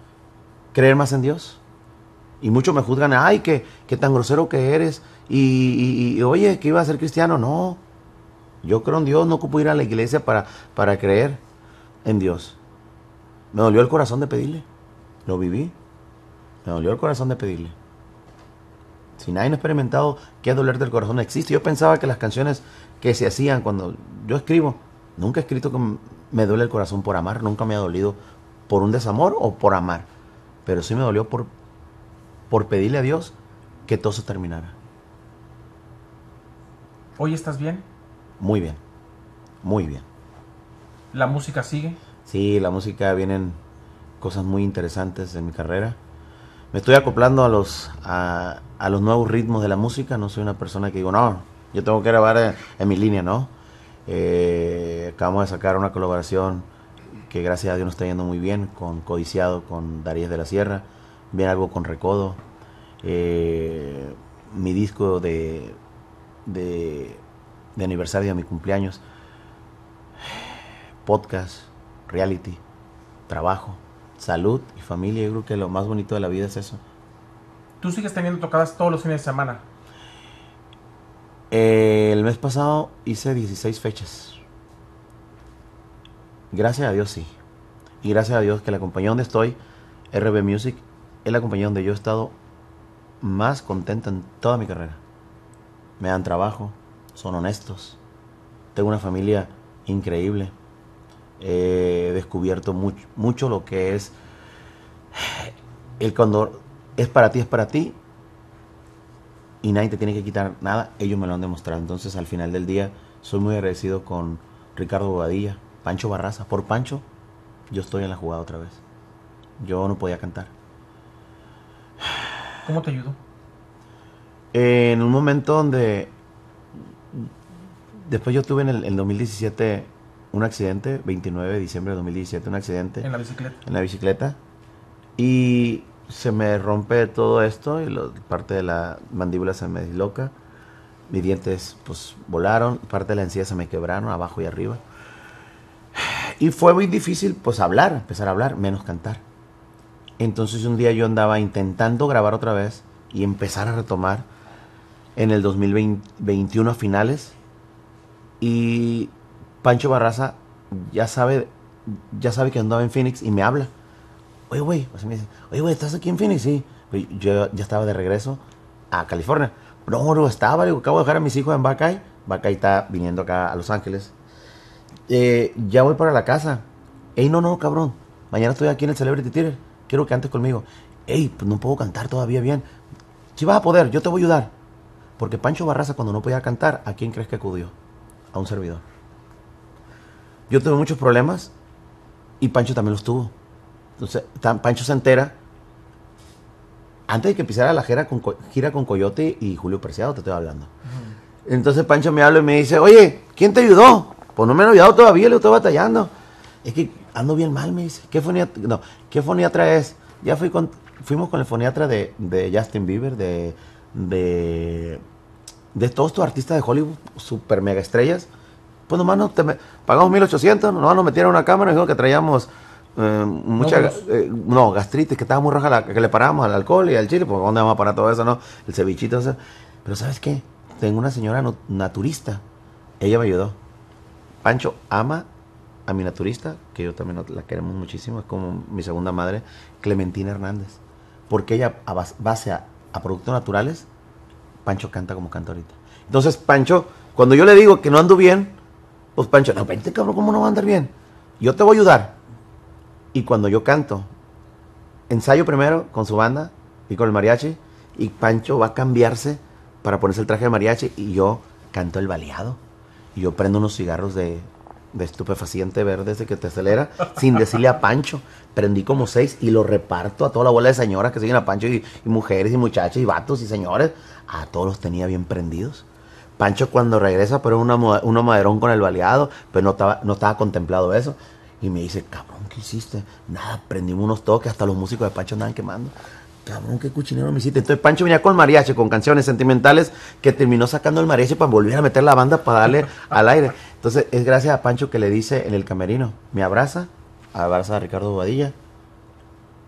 Creer más en Dios. Y muchos me juzgan, ay, qué, tan grosero que eres. Y, oye, que iba a ser cristiano. No, yo creo en Dios, no ocupo ir a la iglesia para, para creer en Dios. Me dolió el corazón de pedirle. Lo viví. Me dolió el corazón de pedirle. Si nadie no ha experimentado qué dolor del corazón existe, yo pensaba que las canciones que se hacían cuando yo escribo, nunca he escrito que me duele el corazón por amar, nunca me ha dolido por un desamor o por amar, pero sí me dolió por, por pedirle a Dios que todo se terminara. ¿Hoy estás bien? Muy bien, muy bien. ¿La música sigue? Sí, la música vienen cosas muy interesantes en mi carrera me estoy acoplando a los, a, los nuevos ritmos de la música. No soy una persona que digo, no, yo tengo que grabar en, mi línea, ¿no? Eh, acabamos de sacar una colaboración que gracias a Dios nos está yendo muy bien con Codiciado, con Darías de la Sierra. bien algo con Recodo. Eh, mi disco de, de aniversario de mi cumpleaños. Podcast, reality, trabajo salud y familia. Yo creo que lo más bonito de la vida es eso. ¿Tú sigues teniendo tocadas todos los fines de semana? Eh, el mes pasado hice 16 fechas. Gracias a Dios sí. Y gracias a Dios que la compañía donde estoy, RB Music, es la compañía donde yo he estado más contento en toda mi carrera. Me dan trabajo, son honestos, tengo una familia increíble he descubierto mucho, mucho lo que es el cuando es para ti, es para ti y nadie te tiene que quitar nada, ellos me lo han demostrado. Entonces al final del día soy muy agradecido con Ricardo Bobadilla, Pancho Barraza. Por Pancho yo estoy en la jugada otra vez. Yo no podía cantar. ¿Cómo te ayudó? En un momento donde... Después yo tuve en el 2017 un accidente, 29 de diciembre de 2017, un accidente. En la bicicleta. En la bicicleta. Y se me rompe todo esto y parte de la mandíbula se me disloca. Mis dientes pues volaron, parte de la encía se me quebraron abajo y arriba. Y fue muy difícil pues hablar, empezar a hablar, menos cantar. Entonces un día yo andaba intentando grabar otra vez y empezar a retomar en el 2021 a finales. Y Pancho Barraza ya sabe, ya sabe que andaba en Phoenix y me habla. Oye, güey, así me dice, oye, güey, ¿estás aquí en Phoenix? Sí. Yo ya estaba de regreso a California. No, no estaba, acabo de dejar a mis hijos en Bacay. Bacay está viniendo acá a Los Ángeles. Eh, ya voy para la casa. Ey, no, no, cabrón. Mañana estoy aquí en el Celebrity Theater. Quiero que antes conmigo. Ey, pues, no puedo cantar todavía bien. Si vas a poder, yo te voy a ayudar. Porque Pancho Barraza, cuando no podía cantar, ¿a quién crees que acudió? A un servidor. Yo tuve muchos problemas y Pancho también los tuvo. Entonces, tan, Pancho se entera antes de que empezara la gira con, Coyote y Julio Preciado, te estoy hablando. Entonces Pancho me habla y me dice, oye, ¿quién te ayudó? Pues no me han ayudado todavía, le estoy batallando. Es que ando bien mal, me dice. ¿Qué foniatra, no, ¿qué es? Ya fui con, fuimos con el foniatra de, de Justin Bieber, de, de, de todos estos artistas de Hollywood, super mega estrellas. Pues nomás nos te, pagamos 1800, nomás nos metieron una cámara y dijeron que traíamos ...muchas... Eh, mucha pues. eh, no, gastritis, que estaba muy roja, que le paramos al alcohol y al chile, pues ¿dónde vamos a parar todo eso, no? El cevichito, Pero ¿sabes qué? Tengo una señora naturista, ella me ayudó. Pancho ama a mi naturista, que yo también la queremos muchísimo, es como mi segunda madre, Clementina Hernández... porque ella a base, a, a productos naturales, Pancho canta como canta ahorita. Entonces, Pancho, cuando yo le digo que no ando bien, pues Pancho, no, vente cabrón, ¿cómo no va a andar bien? Yo te voy a ayudar. Y cuando yo canto, ensayo primero con su banda y con el mariachi, y Pancho va a cambiarse para ponerse el traje de mariachi, y yo canto el baleado. Y yo prendo unos cigarros de, estupefaciente verde ese que te acelera, sin decirle a Pancho. Prendí como seis y lo reparto a toda la bola de señoras que siguen a Pancho, y, mujeres, y muchachos, y vatos, y señores. A ah, todos los tenía bien prendidos. Pancho cuando regresa, pero una uno maderón con el baleado, pero no estaba, no estaba contemplado eso. Y me dice, cabrón, ¿qué hiciste? Nada, prendimos unos toques, hasta los músicos de Pancho andaban quemando. Cabrón, qué cuchinero me hiciste. Entonces Pancho venía con mariachi, con canciones sentimentales, que terminó sacando el mariachi para volver a meter la banda para darle al aire. Entonces es gracias a Pancho que le dice en el camerino, me abraza, abraza a Ricardo Bobadilla,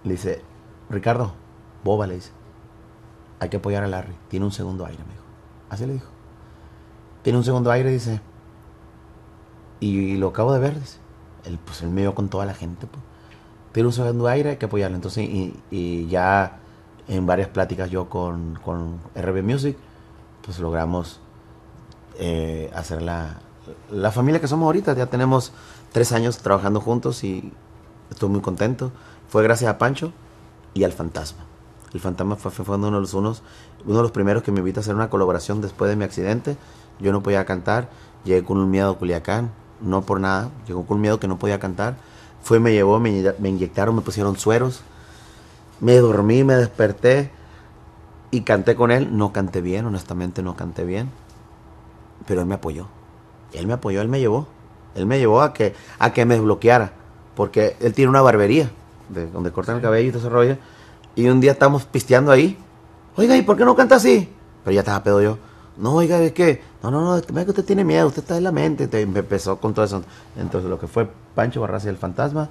le dice, Ricardo, boba le dice, hay que apoyar a Larry, tiene un segundo aire, me dijo. Así le dijo. Tiene un segundo aire, dice. Y, lo acabo de ver, el el pues él me vio con toda la gente. Pues. Tiene un segundo aire, hay que apoyarlo. Entonces, y, ya en varias pláticas yo con, con RB Music, pues logramos eh, hacer la, familia que somos ahorita. Ya tenemos tres años trabajando juntos y estoy muy contento. Fue gracias a Pancho y al Fantasma. El Fantasma fue, fue uno, de los, unos, uno de los primeros que me invita a hacer una colaboración después de mi accidente yo no podía cantar, llegué con un miedo a Culiacán, no por nada, llegó con un miedo que no podía cantar, fue, me llevó, me, inyectaron, me pusieron sueros, me dormí, me desperté y canté con él, no canté bien, honestamente no canté bien, pero él me apoyó, él me apoyó, él me llevó, él me llevó a que, a que me desbloqueara, porque él tiene una barbería, de, donde cortan el cabello y todo ese rollo, y un día estamos pisteando ahí, oiga, ¿y por qué no canta así? Pero ya estaba pedo yo no, oiga, es que, no, no, no, es que usted tiene miedo, usted está en la mente. me em, empezó con todo eso. Entonces, lo que fue Pancho Barras y el fantasma,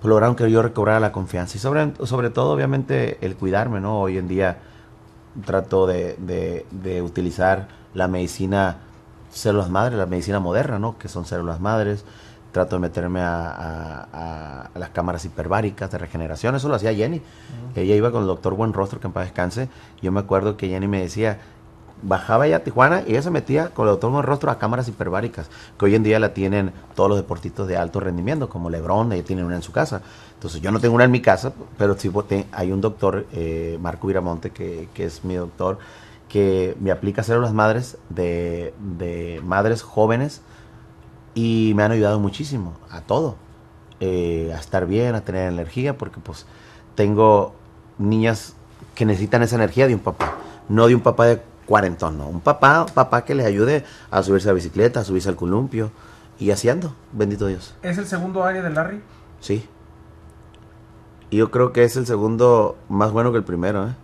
pues, lograron que yo recobrara la confianza. Y sobre, sobre todo, obviamente, el cuidarme, ¿no? Hoy en día trato de, de, de utilizar la medicina células madres, la medicina moderna, ¿no? Que son células madres. Trato de meterme a, a, las cámaras hiperbáricas de regeneración. Eso lo hacía Jenny. Ella iba con el doctor Buen Rostro, que en paz descanse. Yo me acuerdo que Jenny me decía, bajaba ya a Tijuana y ella se metía con el doctor en rostro a cámaras hiperbáricas, que hoy en día la tienen todos los deportistas de alto rendimiento, como Lebron, ella tiene una en su casa. Entonces yo no tengo una en mi casa, pero sí hay un doctor, eh, Marco Viramonte, que, que, es mi doctor, que me aplica células madres de, madres jóvenes y me han ayudado muchísimo a todo, eh, a estar bien, a tener energía, porque pues tengo niñas que necesitan esa energía de un papá, no de un papá de cuarentón, no. Un papá, papá que les ayude a subirse a la bicicleta, a subirse al columpio. Y haciendo, bendito Dios. ¿Es el segundo área de Larry? Sí. Y yo creo que es el segundo más bueno que el primero, ¿eh?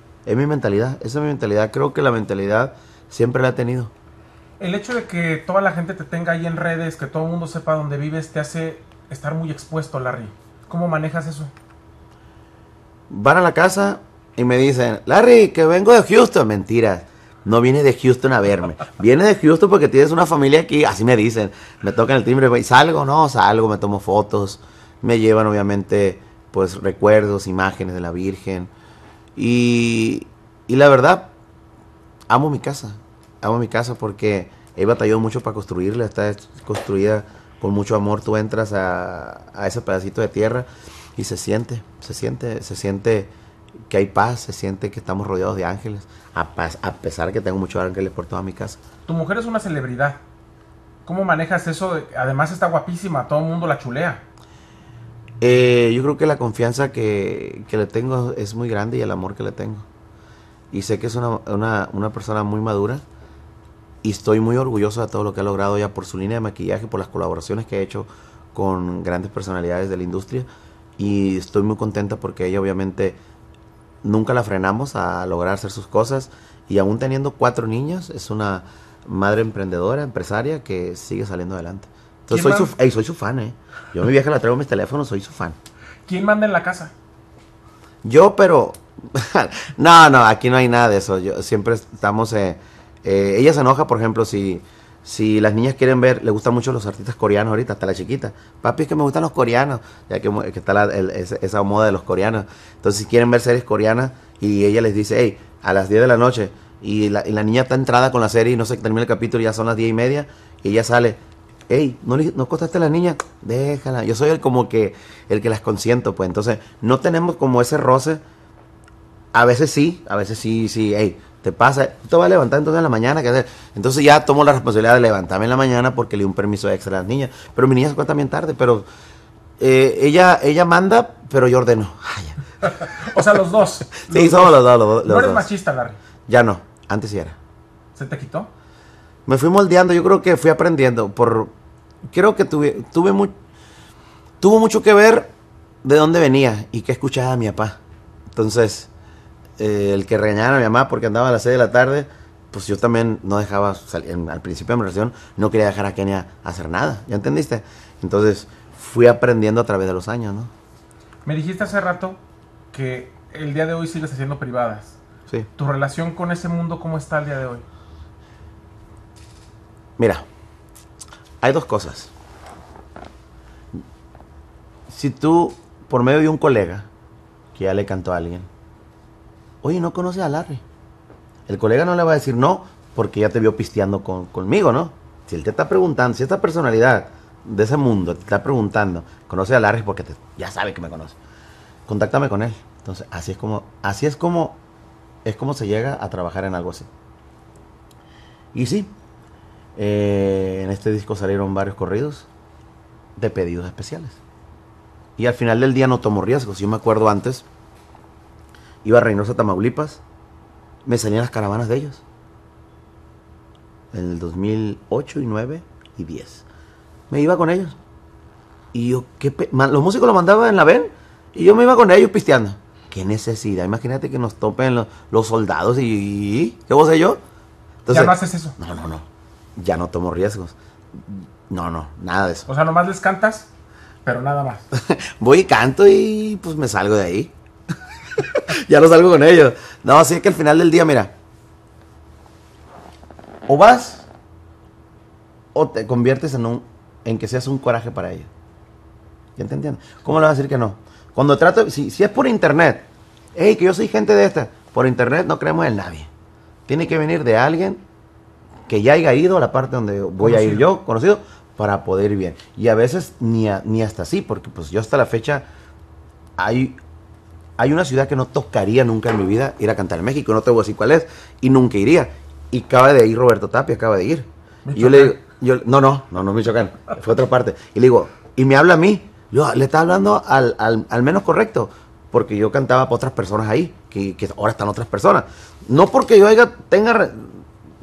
Es mi mentalidad, esa es mi mentalidad. Creo que la mentalidad siempre la he tenido. El hecho de que toda la gente te tenga ahí en redes, que todo el mundo sepa dónde vives, te hace estar muy expuesto, Larry. ¿Cómo manejas eso? Van a la casa, y me dicen, Larry, que vengo de Houston. mentira, No viene de Houston a verme. Viene de Houston porque tienes una familia aquí. Así me dicen. Me tocan el timbre. Pues, y ¿Salgo? No, salgo. Me tomo fotos. Me llevan, obviamente, pues recuerdos, imágenes de la Virgen. Y, y la verdad, amo mi casa. Amo mi casa porque he batallado mucho para construirla. Está construida con mucho amor. Tú entras a, a ese pedacito de tierra y se siente, se siente, se siente que hay paz, se siente que estamos rodeados de ángeles, a, paz, a pesar que tengo muchos ángeles por toda mi casa. Tu mujer es una celebridad. ¿Cómo manejas eso? Además está guapísima, todo el mundo la chulea. Eh, yo creo que la confianza que, le tengo es muy grande y el amor que le tengo. Y sé que es una, persona muy madura y estoy muy orgulloso de todo lo que ha logrado ya por su línea de maquillaje, por las colaboraciones que ha hecho con grandes personalidades de la industria. Y estoy muy contenta porque ella obviamente nunca la frenamos a lograr hacer sus cosas y aún teniendo cuatro niños es una madre emprendedora, empresaria que sigue saliendo adelante. Entonces soy su, fan, eh. Yo mi vieja la traigo mis teléfonos, soy su fan. ¿Quién manda en la casa? Yo, pero... no, no, aquí no hay nada de eso. Yo, siempre estamos... Eh, eh, ella se enoja, por ejemplo, si si las niñas quieren ver, le gustan mucho los artistas coreanos ahorita, hasta la chiquita. Papi, es que me gustan los coreanos, ya que, que está la, esa moda de los coreanos. Entonces, si quieren ver series coreanas y ella les dice, hey, a las 10 de la noche, y la, niña está entrada con la serie y no se termina el capítulo, y ya son las 10 y media, y ella sale, hey, ¿no, no costaste a la niña? Déjala. Yo soy el como que, el que las consiento, pues. Entonces, no tenemos como ese roce. A veces sí, a veces sí, sí, hey, te pasa, te vas a levantar entonces en la mañana, ¿qué hacer? Entonces ya tomo la responsabilidad de levantarme en la mañana porque le di un permiso extra a las niñas. Pero mi niña se cuenta bien tarde, pero eh, ella, ella manda, pero yo ordeno. o sea, los dos. sí, somos los dos. Los, ¿No eres machista, Larry? Ya no, antes sí era. ¿Se te quitó? Me fui moldeando, yo creo que fui aprendiendo. Por, creo que tuve, tuve tuvo mucho que ver de dónde venía y qué escuchaba mi papá. Entonces, eh, el que regañara a mi mamá porque andaba a las 6 de la tarde, pues yo también no dejaba, al principio de mi relación, no quería dejar a Kenia hacer nada, ¿ya entendiste? Entonces fui aprendiendo a través de los años, ¿no? Me dijiste hace rato que el día de hoy sigues haciendo privadas. Sí. ¿Tu relación con ese mundo cómo está el día de hoy? Mira, hay dos cosas. Si tú, por medio de un colega, que ya le cantó a alguien, oye, ¿no conoce a Larry? El colega no le va a decir no porque ya te vio pisteando conmigo, ¿no? Si él te está preguntando, si esta personalidad de ese mundo te está preguntando, conoce a Larry porque ya sabe que me conoce. Contáctame con él. Entonces, así es como, así es como, es como se llega a trabajar en algo así. Y sí, eh, en este disco salieron varios corridos de pedidos especiales. Y al final del día no tomo riesgos. Yo me acuerdo antes, iba a Reynosa, Tamaulipas, me salían las caravanas de ellos. En el 2008 y 9 y 10. Me iba con ellos. Y yo, ¿qué los músicos los mandaban en la VEN y yo me iba con ellos pisteando. Qué necesidad. Imagínate que nos topen los, soldados y, ¿Qué vos sé yo? Entonces, ya no eso. No, no, no. Ya no tomo riesgos. No, no, nada de eso. O sea, nomás les cantas, pero nada más. Voy y canto y pues me salgo de ahí. ya no salgo con ellos. No, así es que al final del día, mira. O vas o te conviertes en un en que seas un coraje para ellos. ¿Ya te entiendes? ¿Cómo le vas a decir que no? Cuando trato, si, si es por internet, hey, que yo soy gente de esta, por internet no creemos en nadie. Tiene que venir de alguien que ya haya ido a la parte donde voy a ir yo, conocido, para poder ir bien. Y a veces ni, ni hasta así, porque pues yo hasta la fecha hay hay una ciudad que no tocaría nunca en mi vida ir a cantar en México, no te voy a decir cuál es, y nunca iría. Y acaba de ir Roberto Tapia, acaba de ir. Y yo le digo, yo, no, no, no, no chocan. fue otra parte. Y le digo, y me habla a mí, yo ah, le estaba hablando al, al, menos correcto, porque yo cantaba para otras personas ahí, que, que, ahora están otras personas. No porque yo tenga,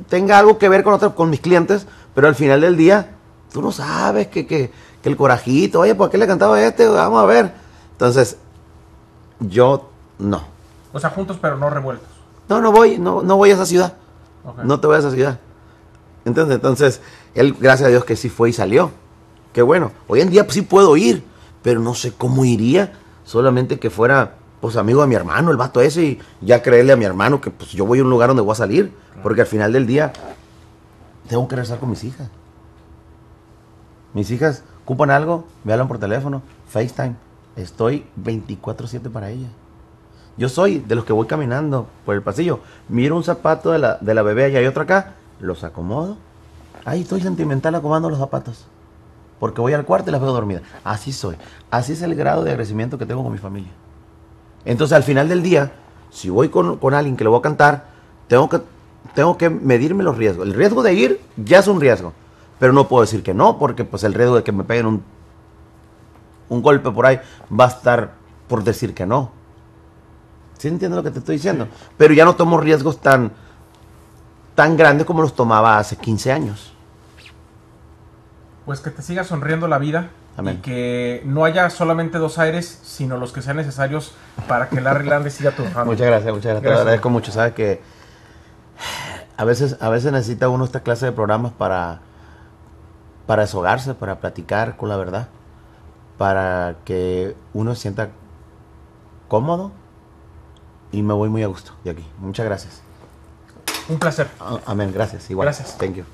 tenga algo que ver con, otro, con mis clientes, pero al final del día, tú no sabes que, que, que el corajito, oye, ¿por qué le cantaba a este? Vamos a ver. Entonces, yo no. O sea, juntos pero no revueltos. No, no voy, no, no voy a esa ciudad. No te voy a esa ciudad. Entonces, entonces, él, gracias a Dios que sí fue y salió. Qué bueno. Hoy en día pues, sí puedo ir, pero no sé cómo iría. Solamente que fuera, pues, amigo de mi hermano, el vato ese, y ya creerle a mi hermano que pues yo voy a un lugar donde voy a salir. Porque al final del día tengo que regresar con mis hijas. Mis hijas ocupan algo, me hablan por teléfono, FaceTime estoy 24/7 para ella. Yo soy de los que voy caminando por el pasillo, miro un zapato de la, bebé allá y otro acá, los acomodo. Ahí estoy sentimental acomodando los zapatos. Porque voy al cuarto y las veo dormidas. Así soy. Así es el grado de agradecimiento que tengo con mi familia. Entonces al final del día, si voy con, alguien que le voy a cantar, tengo que, tengo que medirme los riesgos. El riesgo de ir ya es un riesgo. Pero no puedo decir que no, porque pues el riesgo de que me peguen un un golpe por ahí, va a estar por decir que no. si entiendes lo que te estoy diciendo? Pero ya no tomo riesgos tan, tan grandes como los tomaba hace 15 años. Pues que te siga sonriendo la vida, Y que no haya solamente dos aires, sino los que sean necesarios para que Larry Landes siga trabajando. Muchas gracias, muchas gracias. Te agradezco mucho. Sabes que a veces, a veces necesita uno esta clase de programas para, para para platicar con la verdad para que uno se sienta cómodo y me voy muy a gusto de aquí. Muchas gracias. Un placer. amén, gracias. Igual. Gracias. Thank you.